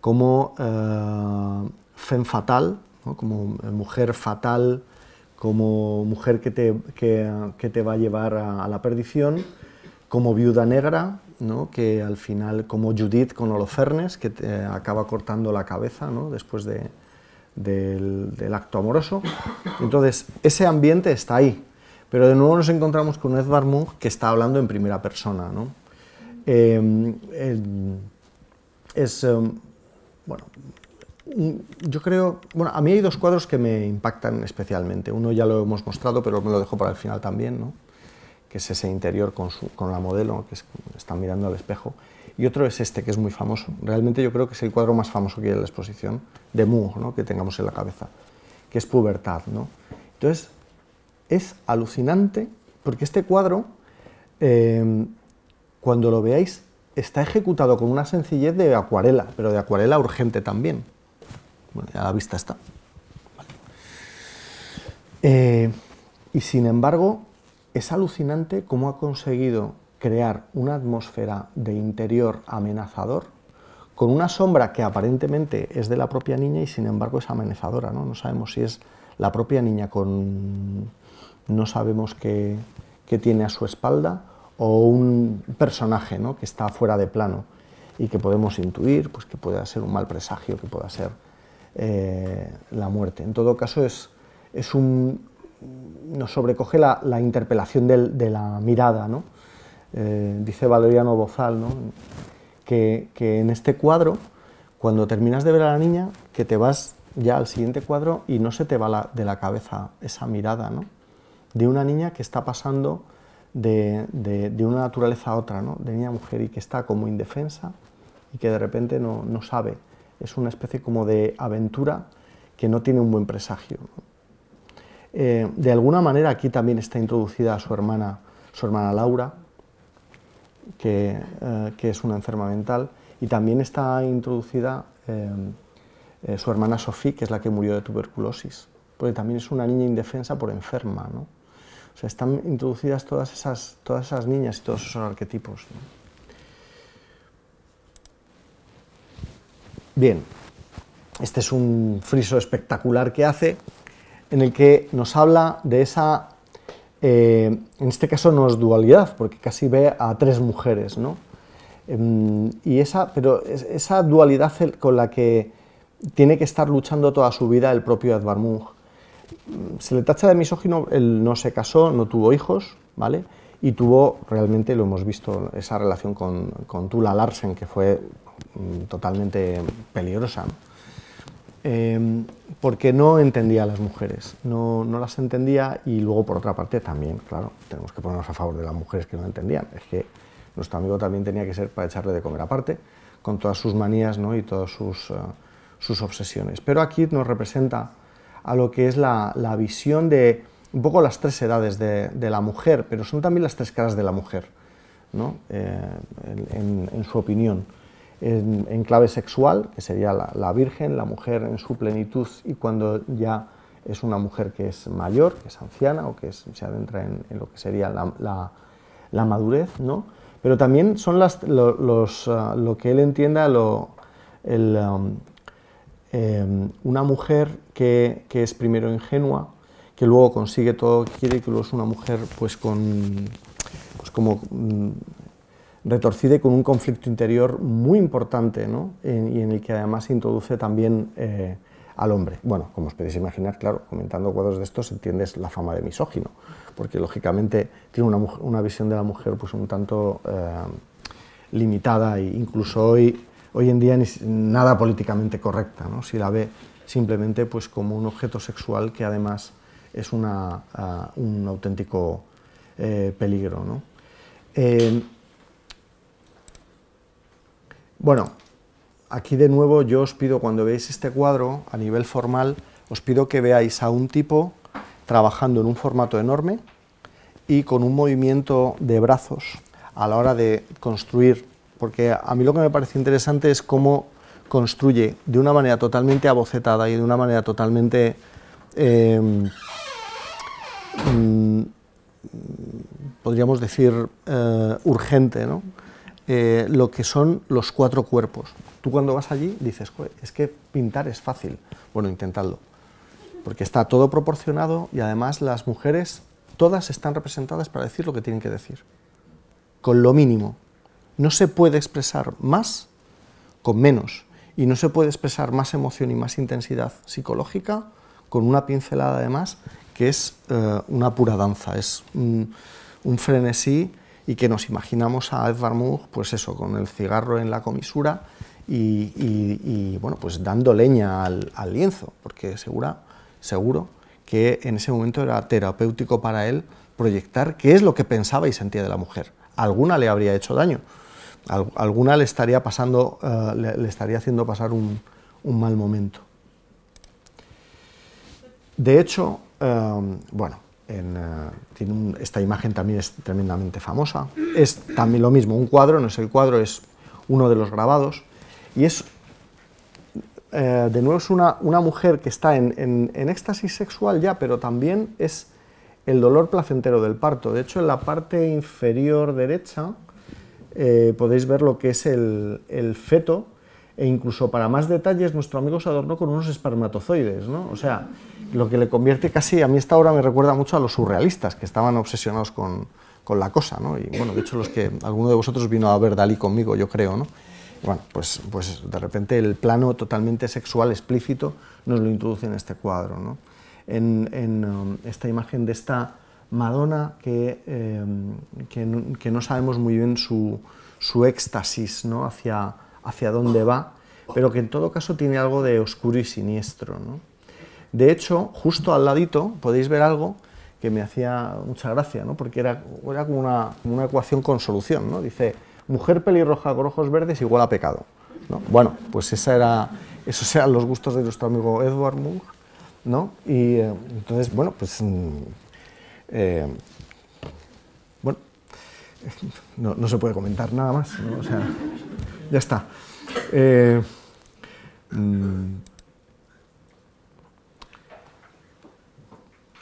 como eh, femme fatal, como eh, mujer fatal, como mujer que te, que, te va a llevar a, la perdición, como viuda negra, que al final, como Judith con Holofernes, que te eh, acaba cortando la cabeza después del, acto amoroso. Entonces, ese ambiente está ahí. Pero de nuevo nos encontramos con Edvard Munch que está hablando en primera persona. ¿no? Em, es, em, bueno, yo creo, bueno, a mí hay dos cuadros que me impactan especialmente. Uno ya lo hemos mostrado, pero me lo dejo para el final también, ¿no? que es ese interior con, con la modelo, que están está mirando al espejo. Y otro es este, que es muy famoso. Realmente yo creo que es el cuadro más famoso que hay en la exposición de Moore, ¿no? que tengamos en la cabeza, que es Pubertad. ¿no? Entonces, es alucinante, porque este cuadro eh, cuando lo veáis, está ejecutado con una sencillez de acuarela, pero de acuarela urgente también. Bueno, ya a la vista está. Eh, y sin embargo, es alucinante cómo ha conseguido crear una atmósfera de interior amenazador con una sombra que aparentemente es de la propia niña y sin embargo es amenazadora, ¿no? No sabemos si es la propia niña con... no sabemos qué, qué tiene a su espalda o un personaje ¿no? que está fuera de plano y que podemos intuir pues, que pueda ser un mal presagio, que pueda ser eh, la muerte. En todo caso, es, es un, nos sobrecoge la, interpelación de la mirada. ¿no? Eh, dice Valeriano Bozal ¿no? que, en este cuadro, cuando terminas de ver a la niña, que te vas ya al siguiente cuadro y no se te va de la cabeza esa mirada, ¿no? De una niña que está pasando de, una naturaleza a otra, ¿no? de niña mujer, y que está como indefensa y que de repente no, sabe. Es una especie como de aventura que no tiene un buen presagio. Eh, de alguna manera aquí también está introducida su hermana, su hermana Laura, que, eh, es una enferma mental, y también está introducida eh, su hermana Sophie, que es la que murió de tuberculosis, porque también es una niña indefensa por enferma. ¿no? O están introducidas todas esas, todas esas niñas y todos esos arquetipos. Bien, este es un friso espectacular que hace, en el que nos habla de esa, eh, en este caso no es dualidad, porque casi ve a tres mujeres, ¿no? Em, y esa, pero esa dualidad con la que tiene que estar luchando toda su vida el propio Edvard Munch se le tacha de misógino, él no se casó, no tuvo hijos, ¿vale? Y tuvo, realmente lo hemos visto, esa relación con, con Tula Larsen, que fue mm, totalmente peligrosa, em, porque no entendía a las mujeres, no, las entendía y luego por otra parte también, claro, tenemos que ponernos a favor de las mujeres que no entendían, es que nuestro amigo también tenía que ser para echarle de comer aparte, con todas sus manías ¿no? y todas sus, eh, sus obsesiones. Pero aquí nos representa a lo que es la, visión de un poco las tres edades de, la mujer, pero son también las tres caras de la mujer, ¿no? Eh, en, su opinión. En, clave sexual, que sería la, virgen, la mujer en su plenitud y cuando ya es una mujer que es mayor, que es anciana o que se adentra en, lo que sería la, madurez, ¿no? Pero también son las, lo, los, ah, lo que él entienda lo, um, Em, una mujer que, que, es primero ingenua, que luego consigue todo lo que quiere y que luego es una mujer pues con, pues como mm, retorcida y con un conflicto interior muy importante, ¿no? y en el que además se introduce también eh, al hombre. Bueno, como os podéis imaginar, claro, comentando cuadros de estos entiendes la fama de misógino, porque lógicamente tiene una, visión de la mujer pues un tanto eh, limitada e incluso hoy hoy en día nada políticamente correcta, ¿no? si la ve simplemente pues, como un objeto sexual que además es ah, un auténtico eh, peligro. Em, bueno, aquí de nuevo yo os pido cuando veáis este cuadro a nivel formal, os pido que veáis a un tipo trabajando en un formato enorme y con un movimiento de brazos a la hora de construir porque a mí lo que me parece interesante es cómo construye de una manera totalmente abocetada y de una manera totalmente em, mm, podríamos decir eh, urgente, ¿no? Eh, lo que son los cuatro cuerpos. Tú cuando vas allí dices, es que pintar es fácil. Bueno, intentadlo. Porque está todo proporcionado y además las mujeres todas están representadas para decir lo que tienen que decir. Con lo mínimo. No se puede expresar más con menos y no se puede expresar más emoción y más intensidad psicológica con una pincelada además que es eh, una pura danza, es un, frenesí y que nos imaginamos a Edvard Munch pues eso, con el cigarro en la comisura y, bueno, pues dando leña al, al, lienzo, porque segura, seguro que en ese momento era terapéutico para él proyectar qué es lo que pensaba y sentía de la mujer. Alguna le habría hecho daño, alguna le estaría, pasando, eh, le, estaría haciendo pasar un, mal momento. De hecho, em, bueno, eh, esta imagen también es tremendamente famosa. Es también lo mismo, un cuadro, no es el cuadro, es uno de los grabados. Y es, eh, de nuevo, es una, mujer que está en, en éxtasis sexual ya, pero también es el dolor placentero del parto. De hecho, en la parte inferior derecha eh, podéis ver lo que es el, el, feto e incluso para más detalles nuestro amigo se adornó con unos espermatozoides, ¿no? O sea, lo que le convierte casi, a mí esta obra me recuerda mucho a los surrealistas que estaban obsesionados con, con la cosa, ¿no? Y bueno, de hecho los que, alguno de vosotros vino a ver Dalí conmigo, yo creo, ¿no? bueno, pues, pues de repente el plano totalmente sexual explícito nos lo introduce en este cuadro, ¿no? En, en um, esta imagen de esta Madonna em, que, no sabemos muy bien su, éxtasis, ¿no? Hacia, hacia dónde va, pero que en todo caso tiene algo de oscuro y siniestro, De hecho, justo al ladito podéis ver algo que me hacía mucha gracia, ¿no? porque era, como, una, ecuación con solución. ¿no? Dice, mujer pelirroja con ojos verdes igual a pecado. ¿no? Bueno, pues esa era, esos eran los gustos de nuestro amigo Edward Munch. ¿no? Y eh, entonces, bueno, pues mm, eh, bueno, no, se puede comentar nada más, ya está. Eh, mm,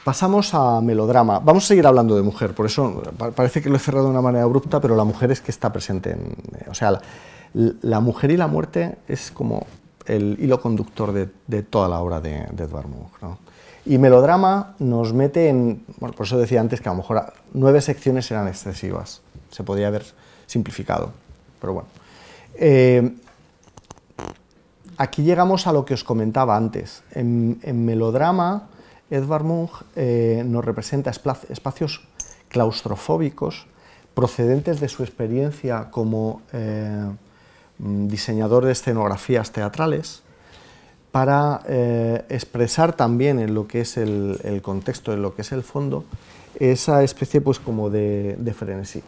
pasamos a melodrama. Vamos a seguir hablando de mujer, por eso parece que lo he cerrado de una manera abrupta, pero la mujer es que está presente en... O sea, la mujer y la muerte es como el hilo conductor de, toda la obra de, de Edvard Munch. Y melodrama nos mete en, por eso decía antes que a lo mejor nueve secciones eran excesivas, se podría haber simplificado, pero bueno. Eh, aquí llegamos a lo que os comentaba antes. En, melodrama, Edvard Munch eh, nos representa espacios claustrofóbicos procedentes de su experiencia como... Eh, Mm, diseñador de escenografías teatrales, para eh, expresar también en lo que es el, contexto, en lo que es el fondo, esa especie pues como de, frenesí.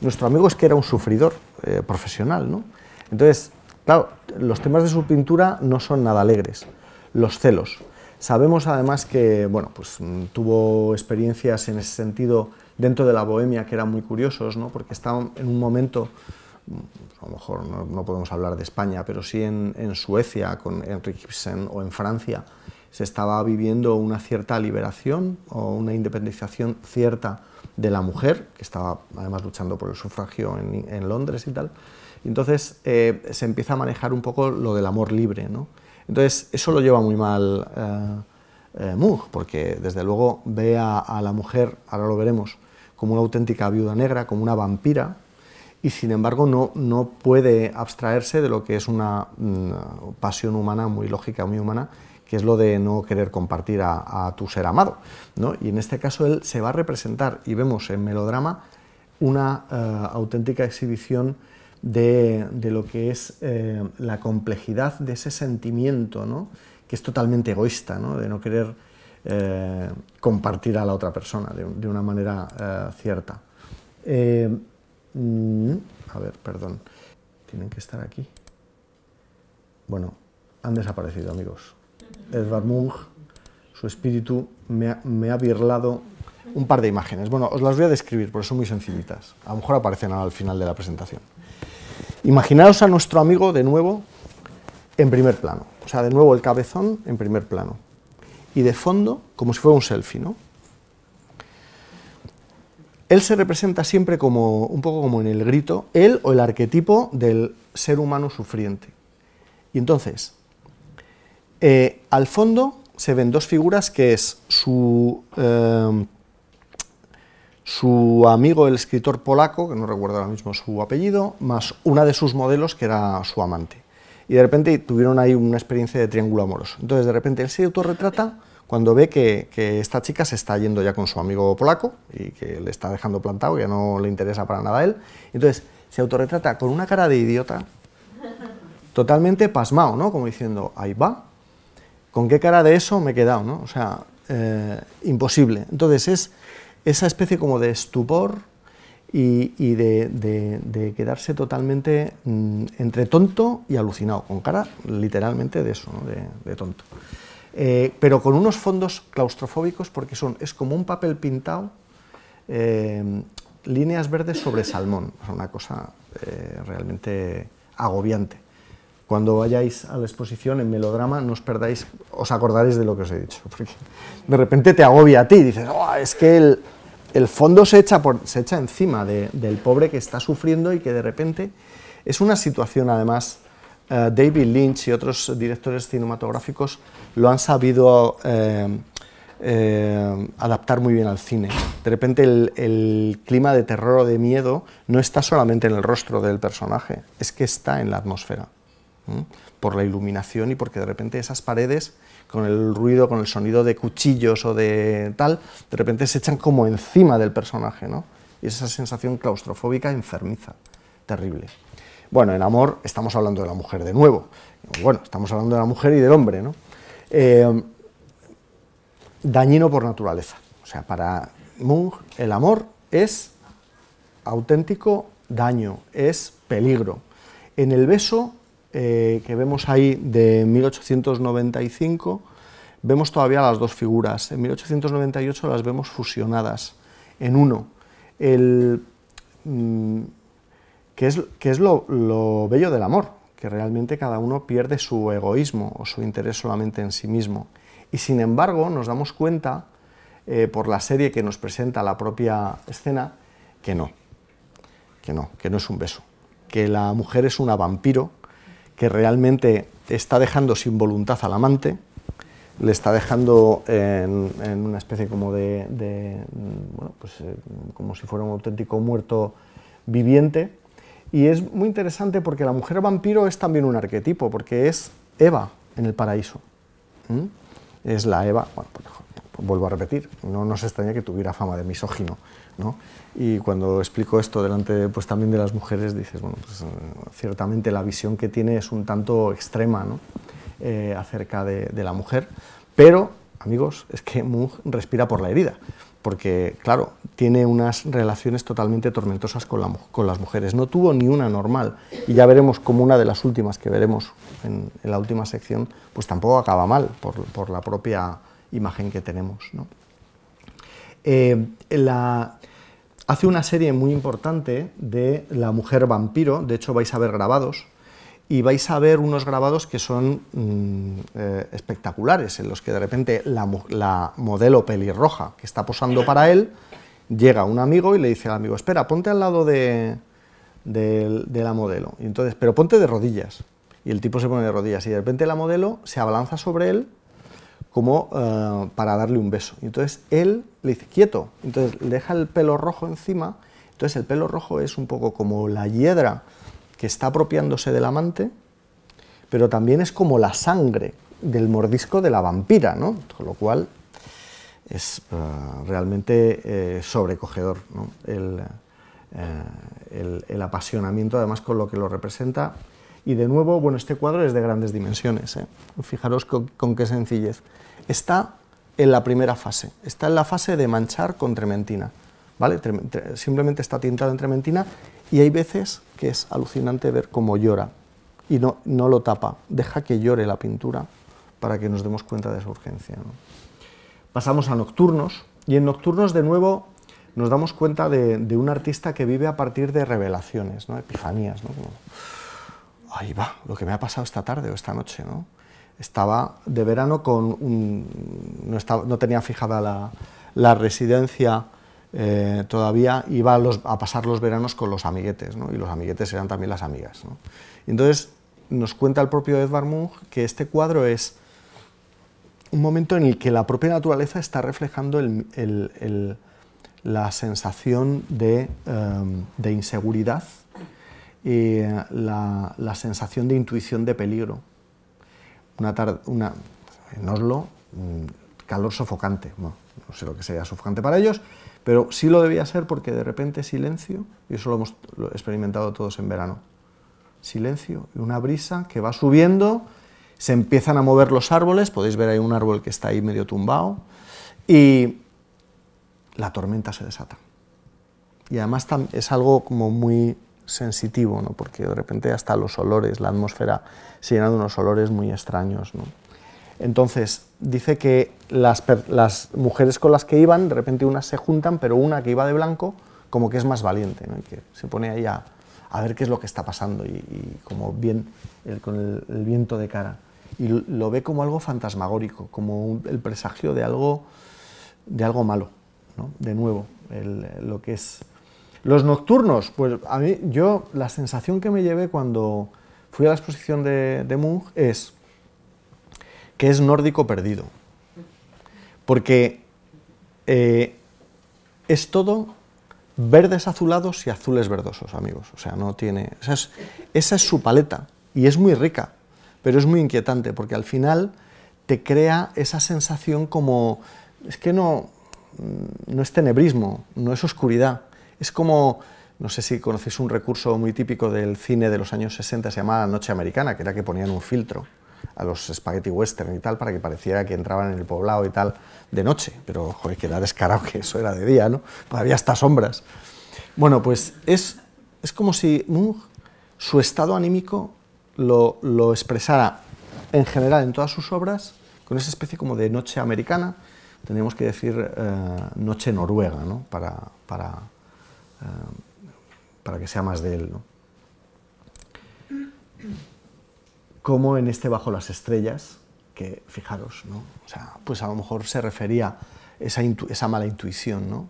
Nuestro amigo es que era un sufridor eh, profesional, ¿no? Entonces, claro, los temas de su pintura no son nada alegres, los celos. Sabemos además que, bueno, pues mm, tuvo experiencias en ese sentido dentro de la bohemia que eran muy curiosos, ¿no? Porque estaban en un momento a lo mejor no, podemos hablar de España, pero sí en, Suecia con Enrique Ibsen o en Francia, se estaba viviendo una cierta liberación o una independización cierta de la mujer, que estaba además luchando por el sufragio en, Londres y tal. entonces eh, se empieza a manejar un poco lo del amor libre. ¿no? Entonces eso lo lleva muy mal eh, eh porque desde luego ve a la mujer, ahora lo veremos, como una auténtica viuda negra, como una vampira, y sin embargo no, no puede abstraerse de lo que es una, pasión humana muy lógica, muy humana, que es lo de no querer compartir a, tu ser amado. Y en este caso él se va a representar, y vemos en melodrama, una eh, auténtica exhibición de, lo que es eh, la complejidad de ese sentimiento, que es totalmente egoísta, de no querer eh, compartir a la otra persona de, una manera cierta. Mm, a ver, perdón. Tienen que estar aquí. Bueno, han desaparecido, amigos. Edvard su espíritu, me ha, me birlado un par de imágenes. Bueno, os las voy a describir porque son muy sencillitas. A lo mejor aparecen al final de la presentación. Imaginaos a nuestro amigo de nuevo en primer plano. O sea, de nuevo el cabezón en primer plano. Y de fondo, como si fuera un selfie, ¿no? él se representa siempre como un poco como en el grito, él o el arquetipo del ser humano sufriente. Y entonces, eh, al fondo se ven dos figuras que es su, em, su amigo el escritor polaco, que no recuerdo ahora mismo su apellido, más una de sus modelos que era su amante. Y de repente tuvieron ahí una experiencia de triángulo amoroso. Entonces de repente él se autorretrata cuando ve que, que, esta chica se está yendo ya con su amigo polaco y que le está dejando plantado, ya no le interesa para nada a él. Entonces se autorretrata con una cara de idiota, totalmente pasmado, ¿no? Como diciendo, ahí va, ¿con qué cara de eso me he quedado, ¿no? O sea, eh, imposible. Entonces es esa especie como de estupor y, y de, de, quedarse totalmente mm, entre tonto y alucinado, con cara literalmente de eso, de, de tonto. Eh, pero con unos fondos claustrofóbicos porque son, es como un papel pintado, eh, líneas verdes sobre salmón, es una cosa eh, realmente agobiante. Cuando vayáis a la exposición en melodrama, no os perdáis, os acordaréis de lo que os he dicho, de repente te agobia a ti, dices, es que el, el fondo se echa, por, se echa encima del pobre que está sufriendo y que de repente es una situación además eh, David Lynch y otros directores cinematográficos lo han sabido eh, eh, adaptar muy bien al cine. De repente el, clima de terror o de miedo no está solamente en el rostro del personaje, es que está en la atmósfera, por la iluminación y porque de repente esas paredes, con el ruido, con el sonido de cuchillos o de tal, de repente se echan como encima del personaje, ¿no? Y esa sensación claustrofóbica enfermiza, terrible. Bueno, en amor estamos hablando de la mujer de nuevo. Bueno, estamos hablando de la mujer y del hombre, ¿no? Eh, dañino por naturaleza. O sea, para Mung el amor es auténtico daño, es peligro. En el beso eh, que vemos ahí de 1895, vemos todavía las dos figuras. En 1898 las vemos fusionadas en uno. El, mm, que es, lo, bello del amor, que realmente cada uno pierde su egoísmo o su interés solamente en sí mismo. Y sin embargo, nos damos cuenta, eh, por la serie que nos presenta la propia escena, que no, que no, que no es un beso, que la mujer es una vampiro, que realmente está dejando sin voluntad al amante, le está dejando en, una especie como de, bueno, pues, eh, como si fuera un auténtico muerto viviente, y es muy interesante porque la mujer vampiro es también un arquetipo, porque es Eva en el paraíso. ¿Mm? Es la Eva, bueno, pues, pues vuelvo a repetir, no nos extraña que tuviera fama de misógino, Y cuando explico esto delante pues, también de las mujeres, dices, bueno, pues eh, ciertamente la visión que tiene es un tanto extrema, eh, acerca de, la mujer, pero, amigos, es que Munch respira por la herida porque, claro, tiene unas relaciones totalmente tormentosas con, las mujeres. No tuvo ni una normal, y ya veremos como una de las últimas que veremos en, la última sección, pues tampoco acaba mal por, la propia imagen que tenemos. Eh, hace una serie muy importante de la mujer vampiro, de hecho vais a ver grabados, y vais a ver unos grabados que son mm, eh, espectaculares, en los que de repente la, modelo pelirroja que está posando para él, llega un amigo y le dice al amigo, espera, ponte al lado de, la modelo, y entonces, pero ponte de rodillas, y el tipo se pone de rodillas, y de repente la modelo se abalanza sobre él como eh, para darle un beso, y entonces él le dice, quieto, entonces le deja el pelo rojo encima, entonces el pelo rojo es un poco como la hiedra, que está apropiándose del amante, pero también es como la sangre del mordisco de la vampira, ¿no? Con lo cual es eh, realmente eh, sobrecogedor ¿no? Eh, el, apasionamiento, además con lo que lo representa. Y de nuevo, bueno, este cuadro es de grandes dimensiones. ¿eh? Fijaros con, con, qué sencillez. Está en la primera fase, está en la fase de manchar con trementina. ¿vale? Simplemente está tintado en trementina y hay veces que es alucinante ver cómo llora y no, no lo tapa, deja que llore la pintura para que nos demos cuenta de su urgencia. Pasamos a nocturnos y en nocturnos de nuevo nos damos cuenta de, un artista que vive a partir de revelaciones, ¿no? epifanías. ¿no? ahí va, lo que me ha pasado esta tarde o esta noche. ¿no? Estaba de verano con un, no, estaba, no tenía fijada la residencia eh, todavía iba a, pasar los veranos con los amiguetes, y los amiguetes eran también las amigas. Entonces nos cuenta el propio Edvard Munch que este cuadro es un momento en el que la propia naturaleza está reflejando la sensación de, em, inseguridad y eh, la, sensación de intuición de peligro. Una tarde, en Oslo, mm, calor sofocante, no sé lo que sería sofocante para ellos, pero sí lo debía ser porque de repente silencio, y eso lo hemos experimentado todos en verano, silencio y una brisa que va subiendo, se empiezan a mover los árboles, podéis ver ahí un árbol que está ahí medio tumbado, y la tormenta se desata. Y además es algo como muy sensitivo, ¿no? porque de repente hasta los olores, la atmósfera se llena de unos olores muy extraños. ¿no? Entonces, dice que las, mujeres con las que iban, de repente unas se juntan, pero una que iba de blanco, como que es más valiente, que se pone ahí a, ver qué es lo que está pasando, y, como bien con el, viento de cara. Y lo ve como algo fantasmagórico, como el presagio de algo, de algo malo, de nuevo, lo que es. Los nocturnos, pues a mí, yo la sensación que me llevé cuando fui a la exposición de, de Munch es que es nórdico perdido. Porque eh, es todo verdes azulados y azules verdosos, amigos. O sea, no tiene. Esa es, su paleta y es muy rica, pero es muy inquietante porque al final te crea esa sensación como. Es que no, mm, no es tenebrismo, no es oscuridad. Es como, no sé si conocéis un recurso muy típico del cine de los años 60, se llamaba Noche Americana, que era que ponían un filtro a los spaghetti western y tal, para que pareciera que entraban en el poblado y tal de noche. Pero, joder, que era descarado que eso era de día, ¿no? Todavía estas sombras. Bueno, pues es, es como si Munch su estado anímico lo, lo expresara en general en todas sus obras con esa especie como de noche americana, tenemos que decir eh, noche noruega, ¿no? para, para, eh, para que sea más de él. ¿no? como en este Bajo las Estrellas, que fijaros, ¿no? sea, pues a lo mejor se refería esa, esa mala intuición,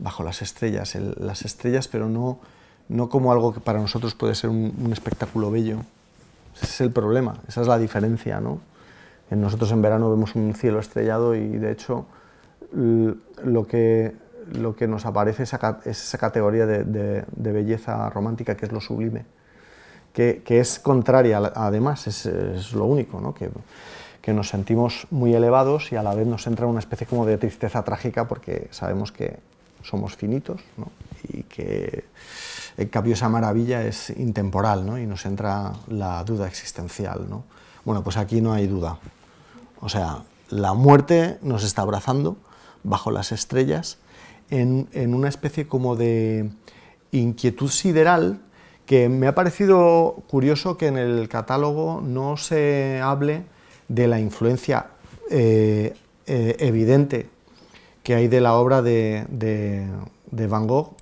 bajo las estrellas, las estrellas, pero no, no como algo que para nosotros puede ser un, espectáculo bello. Ese es el problema, esa es la diferencia. ¿no? Nosotros en verano vemos un cielo estrellado y de hecho lo que, nos aparece es esa, categoría de belleza romántica que es lo sublime que, es contraria, además, es, lo único, que, nos sentimos muy elevados y a la vez nos entra una especie como de tristeza trágica porque sabemos que somos finitos y que en cambio esa maravilla es intemporal y nos entra la duda existencial. ¿no? Bueno, pues aquí no hay duda. O sea, la muerte nos está abrazando bajo las estrellas en, en una especie como de inquietud sideral que me ha parecido curioso que en el catálogo no se hable de la influencia eh, eh, evidente que hay de la obra de, Van Gogh,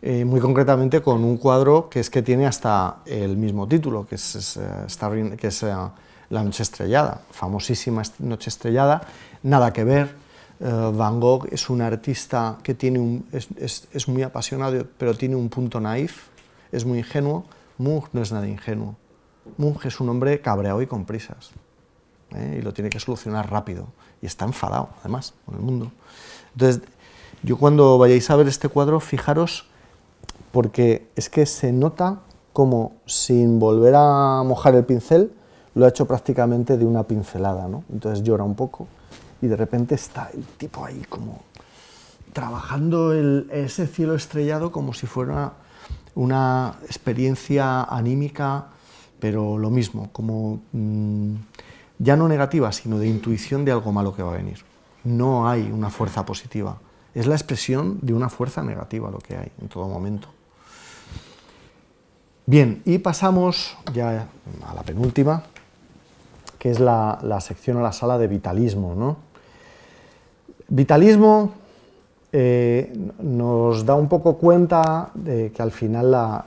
eh, muy concretamente con un cuadro que es que tiene hasta el mismo título, que es, La Noche Estrellada, famosísima Noche Estrellada, nada que ver. Van Gogh es un artista que tiene es, es, muy apasionado, pero tiene un punto naif, es muy ingenuo, Munch no es nada ingenuo. Munch es un hombre cabreado y con prisas. ¿eh? Y lo tiene que solucionar rápido. Y está enfadado, además, con el mundo. Entonces, yo cuando vayáis a ver este cuadro, fijaros, porque es que se nota como sin volver a mojar el pincel, lo ha hecho prácticamente de una pincelada, ¿no? Entonces llora un poco y de repente está el tipo ahí como trabajando ese cielo estrellado como si fuera una experiencia anímica, pero lo mismo, como mm, ya no negativa, sino de intuición de algo malo que va a venir. No hay una fuerza positiva, es la expresión de una fuerza negativa lo que hay en todo momento. Bien, y pasamos ya a la penúltima, que es la, sección a la sala de vitalismo. Vitalismo eh, nos da un poco cuenta de que al final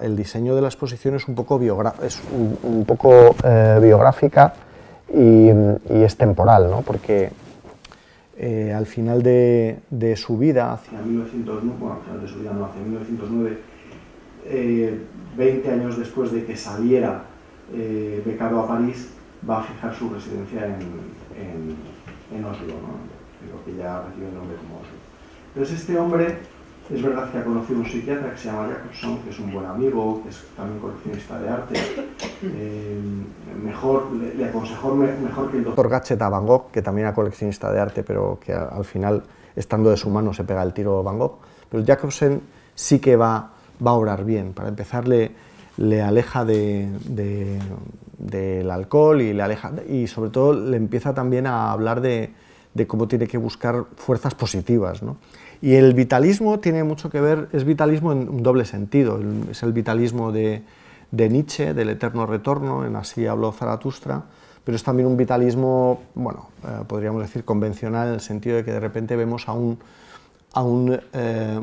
el diseño de la exposición es un poco, eh, biográfica y, es temporal, ¿no? porque al final de, su vida, hacia 1909, 20 eh, años después de que saliera becado a París, va a fijar su residencia en, en Oslo. ¿no? que ya recibe el nombre como Pero Entonces este hombre es verdad que ha conocido un psiquiatra que se llama Jacobson, que es un buen amigo, que es también coleccionista de arte. Eh, mejor, le, aconsejó mejor que el doctor a Van Gogh, que también era coleccionista de arte, pero que al final, estando de su mano, se pega el tiro Van Gogh. Pero Jacobsen sí que va, va a orar bien. Para empezar, le, le aleja del alcohol y, le aleja, y sobre todo le empieza también a hablar de, de cómo tiene que buscar fuerzas positivas. ¿no? Y el vitalismo tiene mucho que ver, es vitalismo en un doble sentido, es el vitalismo de, Nietzsche, del eterno retorno, en así habló Zaratustra, pero es también un vitalismo, bueno, eh, podríamos decir convencional, en el sentido de que de repente vemos a un, a un eh,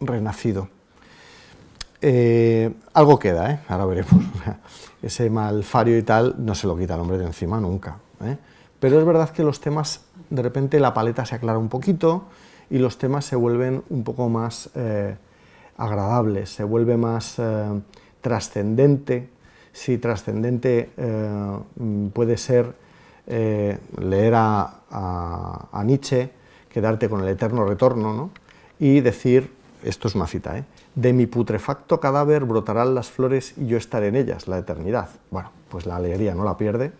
renacido. Eh, algo queda, ¿eh? ahora veremos. Ese malfario y tal no se lo quita el hombre de encima nunca pero es verdad que los temas, de repente la paleta se aclara un poquito y los temas se vuelven un poco más eh, agradables, se vuelve más eh, trascendente, si trascendente eh, puede ser leer a, a, Nietzsche, quedarte con el eterno retorno, y decir, esto es una cita, de mi putrefacto cadáver brotarán las flores y yo estaré en ellas, la eternidad. Bueno, pues la alegría no la pierde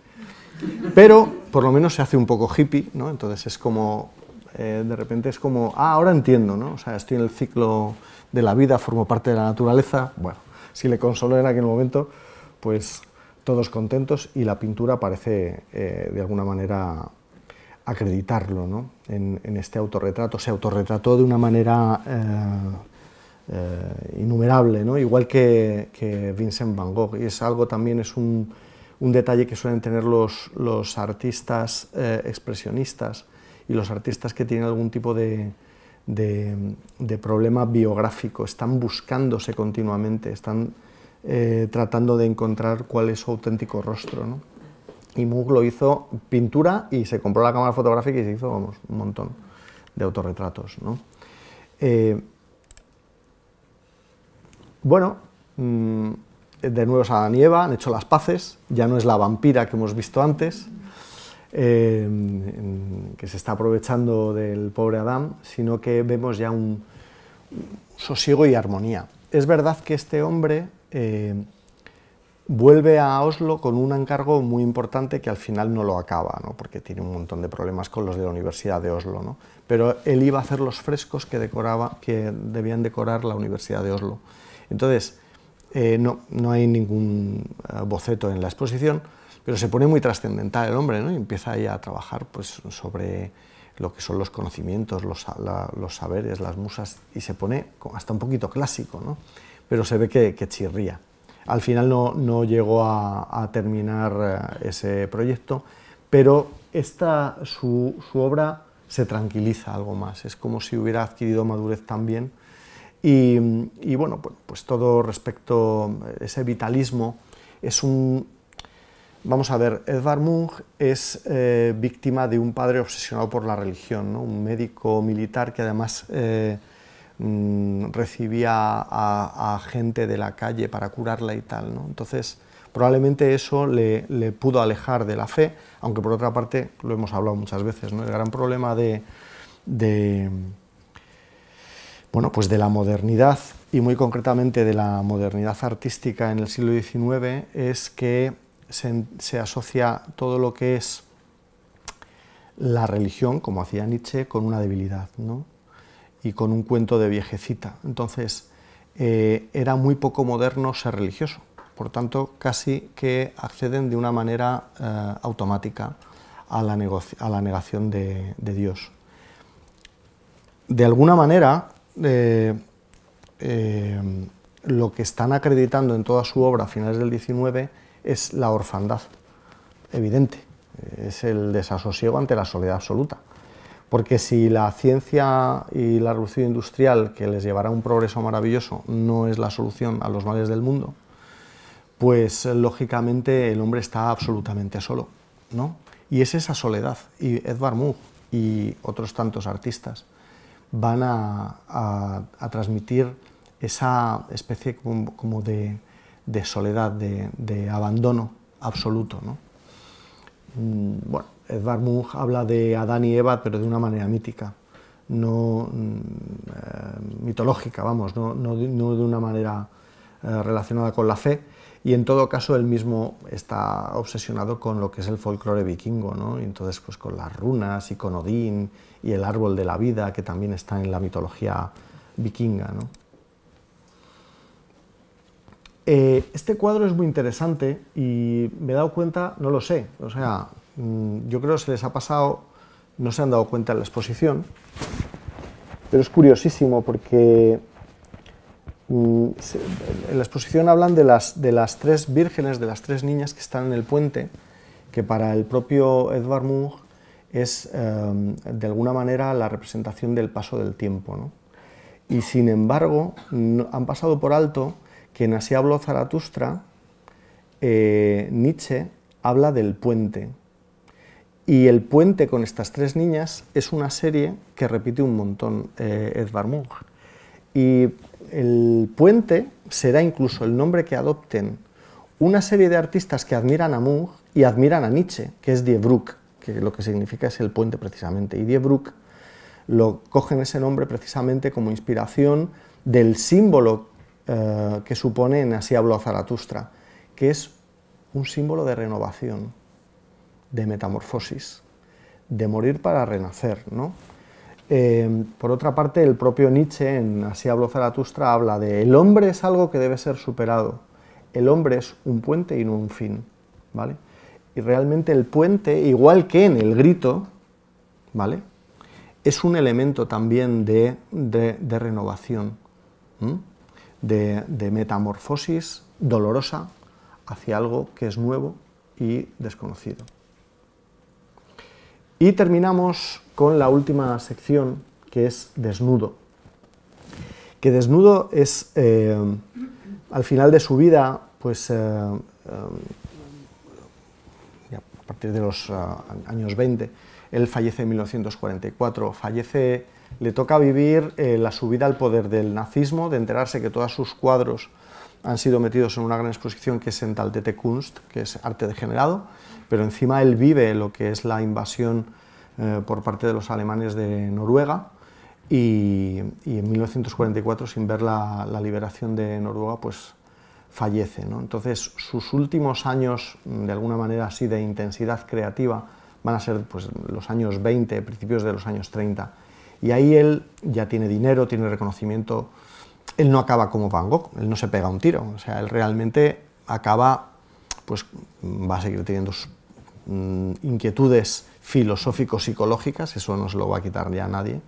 pero por lo menos se hace un poco hippie, Entonces es como, eh, de repente es como, ah, ahora entiendo, ¿no? O sea, estoy en el ciclo de la vida, formo parte de la naturaleza. Bueno, si le consoló en aquel momento, pues todos contentos y la pintura parece eh, de alguna manera acreditarlo ¿no? en, este autorretrato. Se autorretrató de una manera eh, innumerable, ¿no? igual que, Vincent Van Gogh. Y es algo también, es un, un detalle que suelen tener los, artistas eh, expresionistas y los artistas que tienen algún tipo de, problema biográfico, están buscándose continuamente, están eh, tratando de encontrar cuál es su auténtico rostro. Y Moog lo hizo pintura y se compró la cámara fotográfica y se hizo un montón de autorretratos. Eh, bueno, mm, de nuevo es Adán y Eva, han hecho las paces, ya no es la vampira que hemos visto antes, em, que se está aprovechando del pobre Adam sino que vemos ya un sosiego y armonía. Es verdad que este hombre em, vuelve a Oslo con un encargo muy importante que al final no lo acaba, porque tiene un montón de problemas con los de la Universidad de Oslo, ¿no? pero él iba a hacer los frescos que, decoraba, que debían decorar la Universidad de Oslo. Entonces, eh, no, hay ningún eh, boceto en la exposición, pero se pone muy trascendental el hombre, ¿no? Y empieza a trabajar pues, sobre lo que son los conocimientos, los, saberes, las musas, y se pone hasta un poquito clásico, ¿no? Pero se ve que, chirría. Al final no, llegó a, terminar eh, ese proyecto, pero esta, su obra se tranquiliza algo más. Es como si hubiera adquirido madurez también y, bueno, pues, pues todo respecto a eh, ese vitalismo es un... Vamos a ver, Edvard Munch es eh, víctima de un padre obsesionado por la religión, un médico militar que además eh, mm, recibía a, gente de la calle para curarla y tal. Entonces, probablemente eso le, pudo alejar de la fe, aunque por otra parte, lo hemos hablado muchas veces, ¿no? el gran problema de bueno, pues de la modernidad y muy concretamente de la modernidad artística en el siglo XIX es que se, asocia todo lo que es la religión, como hacía Nietzsche, con una debilidad ¿no? y con un cuento de viejecita. Entonces, eh, era muy poco moderno ser religioso, por tanto, casi que acceden de una manera eh, automática a la, a la negación de Dios de alguna manera eh, lo que están acreditando en toda su obra a finales del XIX es la orfandad evidente, es el desasosiego ante la soledad absoluta. Porque si la ciencia y la revolución industrial, que les llevará a un progreso maravilloso, no es la solución a los males del mundo, pues lógicamente el hombre está absolutamente solo, ¿no? Y es esa soledad, y Edvard Munch y otros tantos artistas van a, transmitir esa especie como, de, soledad, de, abandono absoluto. ¿no? Mm, bueno, Edvard Munch habla de Adán y Eva, pero de una manera mítica, no mm, eh, mitológica, vamos, no, de una manera eh, relacionada con la fe. Y en todo caso, él mismo está obsesionado con lo que es el folclore vikingo, Y entonces, pues con las runas y con Odín y el árbol de la vida, que también está en la mitología vikinga. Eh, este cuadro es muy interesante y me he dado cuenta, no lo sé, o sea, mm, yo creo que se les ha pasado, no se han dado cuenta en la exposición, pero es curiosísimo porque mm, en la exposición hablan de las, de las tres vírgenes, de las tres niñas que están en el puente, que para el propio Edvard Munch es em, de alguna manera la representación del paso del tiempo. Y sin embargo, han pasado por alto que en Así habló Zaratustra, eh, Nietzsche habla del puente. Y el puente con estas tres niñas es una serie que repite un montón eh, Edvard Munch. Y el puente será incluso el nombre que adopten una serie de artistas que admiran a Munch y admiran a Nietzsche, que es Bruck que lo que significa es el puente precisamente. Y Diebruck lo cogen ese nombre precisamente como inspiración del símbolo eh, que supone en Así hablo Zaratustra, que es un símbolo de renovación, de metamorfosis, de morir para renacer. ¿no? Eh, por otra parte, el propio Nietzsche, en Así hablo Zaratustra, habla de el hombre es algo que debe ser superado, el hombre es un puente y no un fin. ¿vale? Y realmente el puente, igual que en el grito, ¿vale? Es un elemento también de, renovación, de, metamorfosis dolorosa hacia algo que es nuevo y desconocido. Y terminamos con la última sección, que es desnudo. Que desnudo es, eh, al final de su vida, pues eh, eh, partir de los ah, años 20. Él fallece en 1944. Fallece, le toca vivir eh, la subida al poder del nazismo, de enterarse que todos sus cuadros han sido metidos en una gran exposición que es en Taltete Kunst, que es arte degenerado, pero encima él vive lo que es la invasión eh, por parte de los alemanes de Noruega y, en 1944, sin ver la liberación de Noruega, pues fallece. Entonces, sus últimos años, mm, de alguna manera así, de intensidad creativa, van a ser pues, los años 20, principios de los años 30. Y ahí él ya tiene dinero, tiene reconocimiento. Él no acaba como Van Gogh, él no se pega un tiro. O sea, él realmente acaba, pues mm, va a seguir teniendo mm, inquietudes filosófico-psicológicas, eso no se lo va a quitar ya a nadie.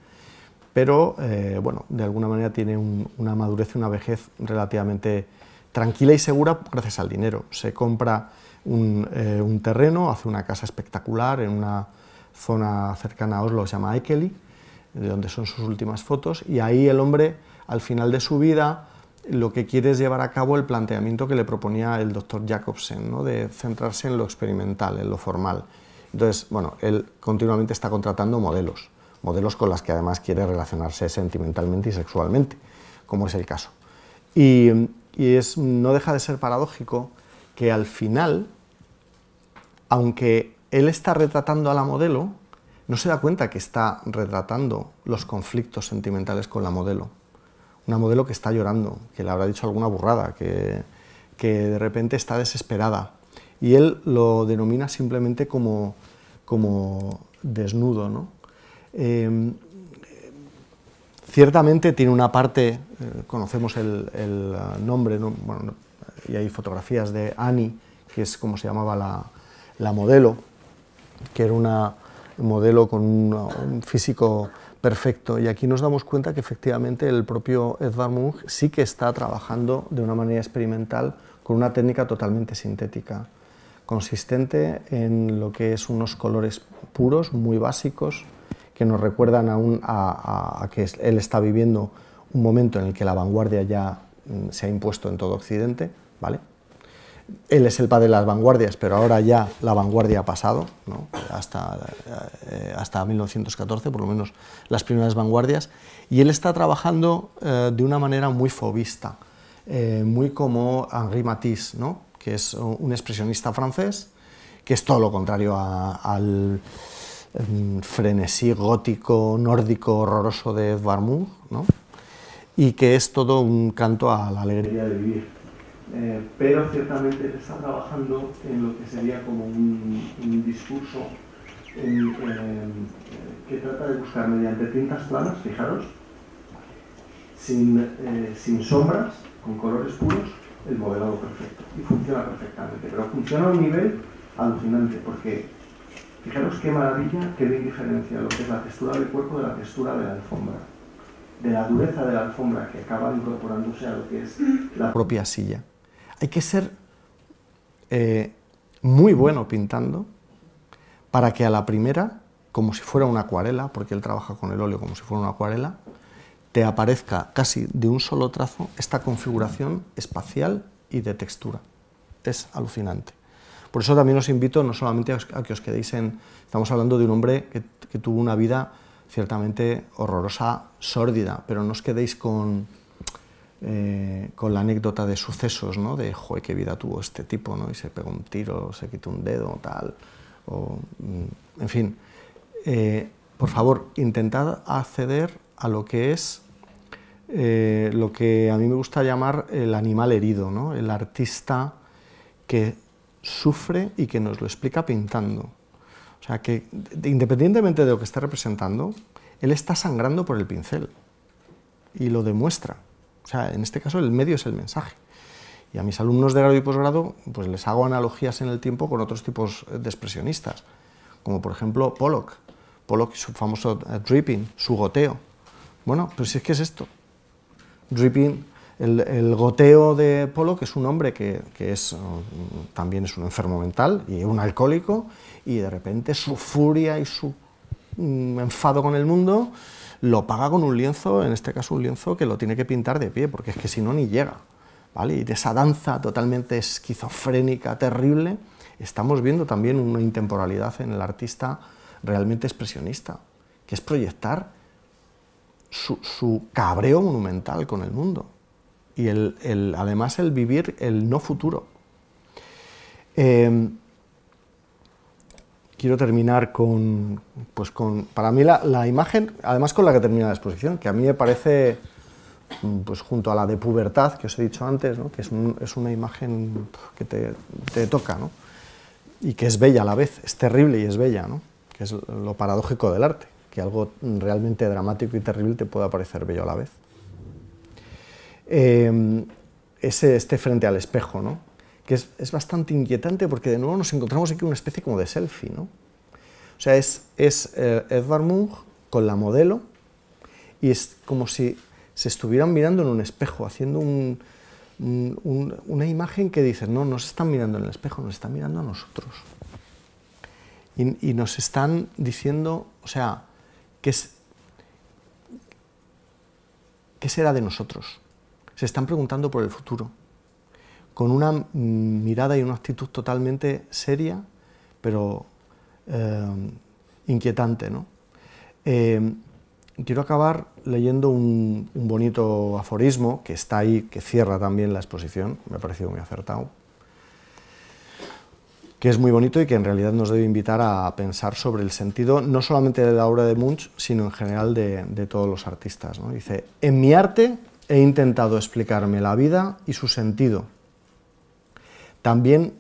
Pero, eh, bueno, de alguna manera tiene una madurez, una vejez relativamente tranquila y segura gracias al dinero. Se compra eh, un, terreno, hace una casa espectacular en una zona cercana a Oslo, se llama Ekeli, de donde son sus últimas fotos, y ahí el hombre, al final de su vida, lo que quiere es llevar a cabo el planteamiento que le proponía el doctor Jacobsen, ¿no? de centrarse en lo experimental, en lo formal. Entonces, bueno, él continuamente está contratando modelos, modelos con las que además quiere relacionarse sentimentalmente y sexualmente, como es el caso. Y, y es, no deja de ser paradójico que al final, aunque él está retratando a la modelo, no se da cuenta que está retratando los conflictos sentimentales con la modelo. Una modelo que está llorando, que le habrá dicho alguna burrada, que, de repente está desesperada. Y él lo denomina simplemente como, como desnudo. ¿no? Eh, Ciertamente tiene una parte, eh, conocemos el, eh, nombre, y hay fotografías de Annie, que es como se llamaba la, modelo, que era una modelo con un, un, físico perfecto. Y aquí nos damos cuenta que efectivamente el propio Edvard Munch sí que está trabajando de una manera experimental con una técnica totalmente sintética, consistente en lo que es unos colores puros, muy básicos, que nos recuerdan aún a, que él está viviendo un momento en el que la vanguardia ya mm, se ha impuesto en todo Occidente, ¿vale? Él es el padre de las vanguardias, pero ahora ya la vanguardia ha pasado, ¿no? hasta, eh, hasta 1914, por lo menos las primeras vanguardias, y él está trabajando eh, de una manera muy fobista, eh, muy como Henri Matisse, ¿no? que es un expresionista francés, que es todo lo contrario al frenesí gótico, nórdico, horroroso de Munch, ¿no? y que es todo un canto a la alegría de vivir. Eh, pero ciertamente está trabajando en lo que sería como un, discurso eh, que trata de buscar mediante tintas planas, fijaros, sin, eh, sin sombras, con colores puros, el modelado perfecto. Y funciona perfectamente, pero funciona a un nivel alucinante, porque Fijaros qué maravilla, qué bien diferencia lo que es la textura del cuerpo de la textura de la alfombra, de la dureza de la alfombra que acaba incorporándose a lo que es la propia silla. Hay que ser eh, muy bueno pintando para que a la primera, como si fuera una acuarela, porque él trabaja con el óleo como si fuera una acuarela, te aparezca casi de un solo trazo esta configuración espacial y de textura. Es alucinante. Por eso también os invito no solamente a, que os quedéis en... Estamos hablando de un hombre que, tuvo una vida ciertamente horrorosa, sórdida, pero no os quedéis con, eh, con la anécdota de sucesos, ¿no? De, joder, qué vida tuvo este tipo, ¿no? Y se pegó un tiro, se quitó un dedo, tal, mm, En fin, eh, por favor, intentad acceder a lo que es eh, lo que a mí me gusta llamar el animal herido, ¿no? el artista que sufre y que nos lo explica pintando. O sea, que independientemente de lo que está representando, él está sangrando por el pincel y lo demuestra. O sea, en este caso el medio es el mensaje. Y a mis alumnos de grado y posgrado, pues les hago analogías en el tiempo con otros tipos de expresionistas, como por ejemplo Pollock, Pollock y su famoso eh, dripping, su goteo. Bueno, pero si es que es esto. Dripping el, goteo de Polo, que es un hombre que, es, uh, también es un enfermo mental y un alcohólico, y de repente su furia y su mm, enfado con el mundo lo paga con un lienzo, en este caso un lienzo que lo tiene que pintar de pie, porque es que si no ni llega. ¿vale? Y de esa danza totalmente esquizofrénica, terrible, estamos viendo también una intemporalidad en el artista realmente expresionista, que es proyectar su cabreo monumental con el mundo y el, además el vivir el no futuro. Em, quiero terminar con, pues con para mí la, imagen, además con la que termina la exposición, que a mí me parece, mm, pues junto a la de pubertad que os he dicho antes, ¿no? que es, es, una imagen que te, toca, y que es bella a la vez, es terrible y es bella, ¿no? que es lo paradójico del arte, que algo realmente dramático y terrible te pueda parecer bello a la vez. Em, ese, este frente al espejo, ¿no? que es, bastante inquietante porque de nuevo nos encontramos aquí una especie como de selfie. ¿no? O sea, es, es eh, Edvard Munch con la modelo y es como si se estuvieran mirando en un espejo, haciendo una imagen que dice, no, no se están mirando en el espejo, nos están mirando a nosotros. Y, nos están diciendo, o sea, que ¿qué será de nosotros? están preguntando por el futuro, con una mm, mirada y una actitud totalmente seria, pero eh, inquietante. ¿no? Eh, quiero acabar leyendo un, bonito aforismo que está ahí, que cierra también la exposición, me ha parecido muy acertado, que es muy bonito y que en realidad nos debe invitar a pensar sobre el sentido no solamente de la obra de Munch, sino en general de, todos los artistas. ¿no? Dice, en mi arte he intentado explicarme la vida y su sentido. También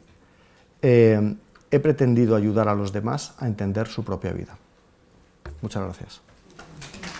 eh, he pretendido ayudar a los demás a entender su propia vida. Muchas gracias.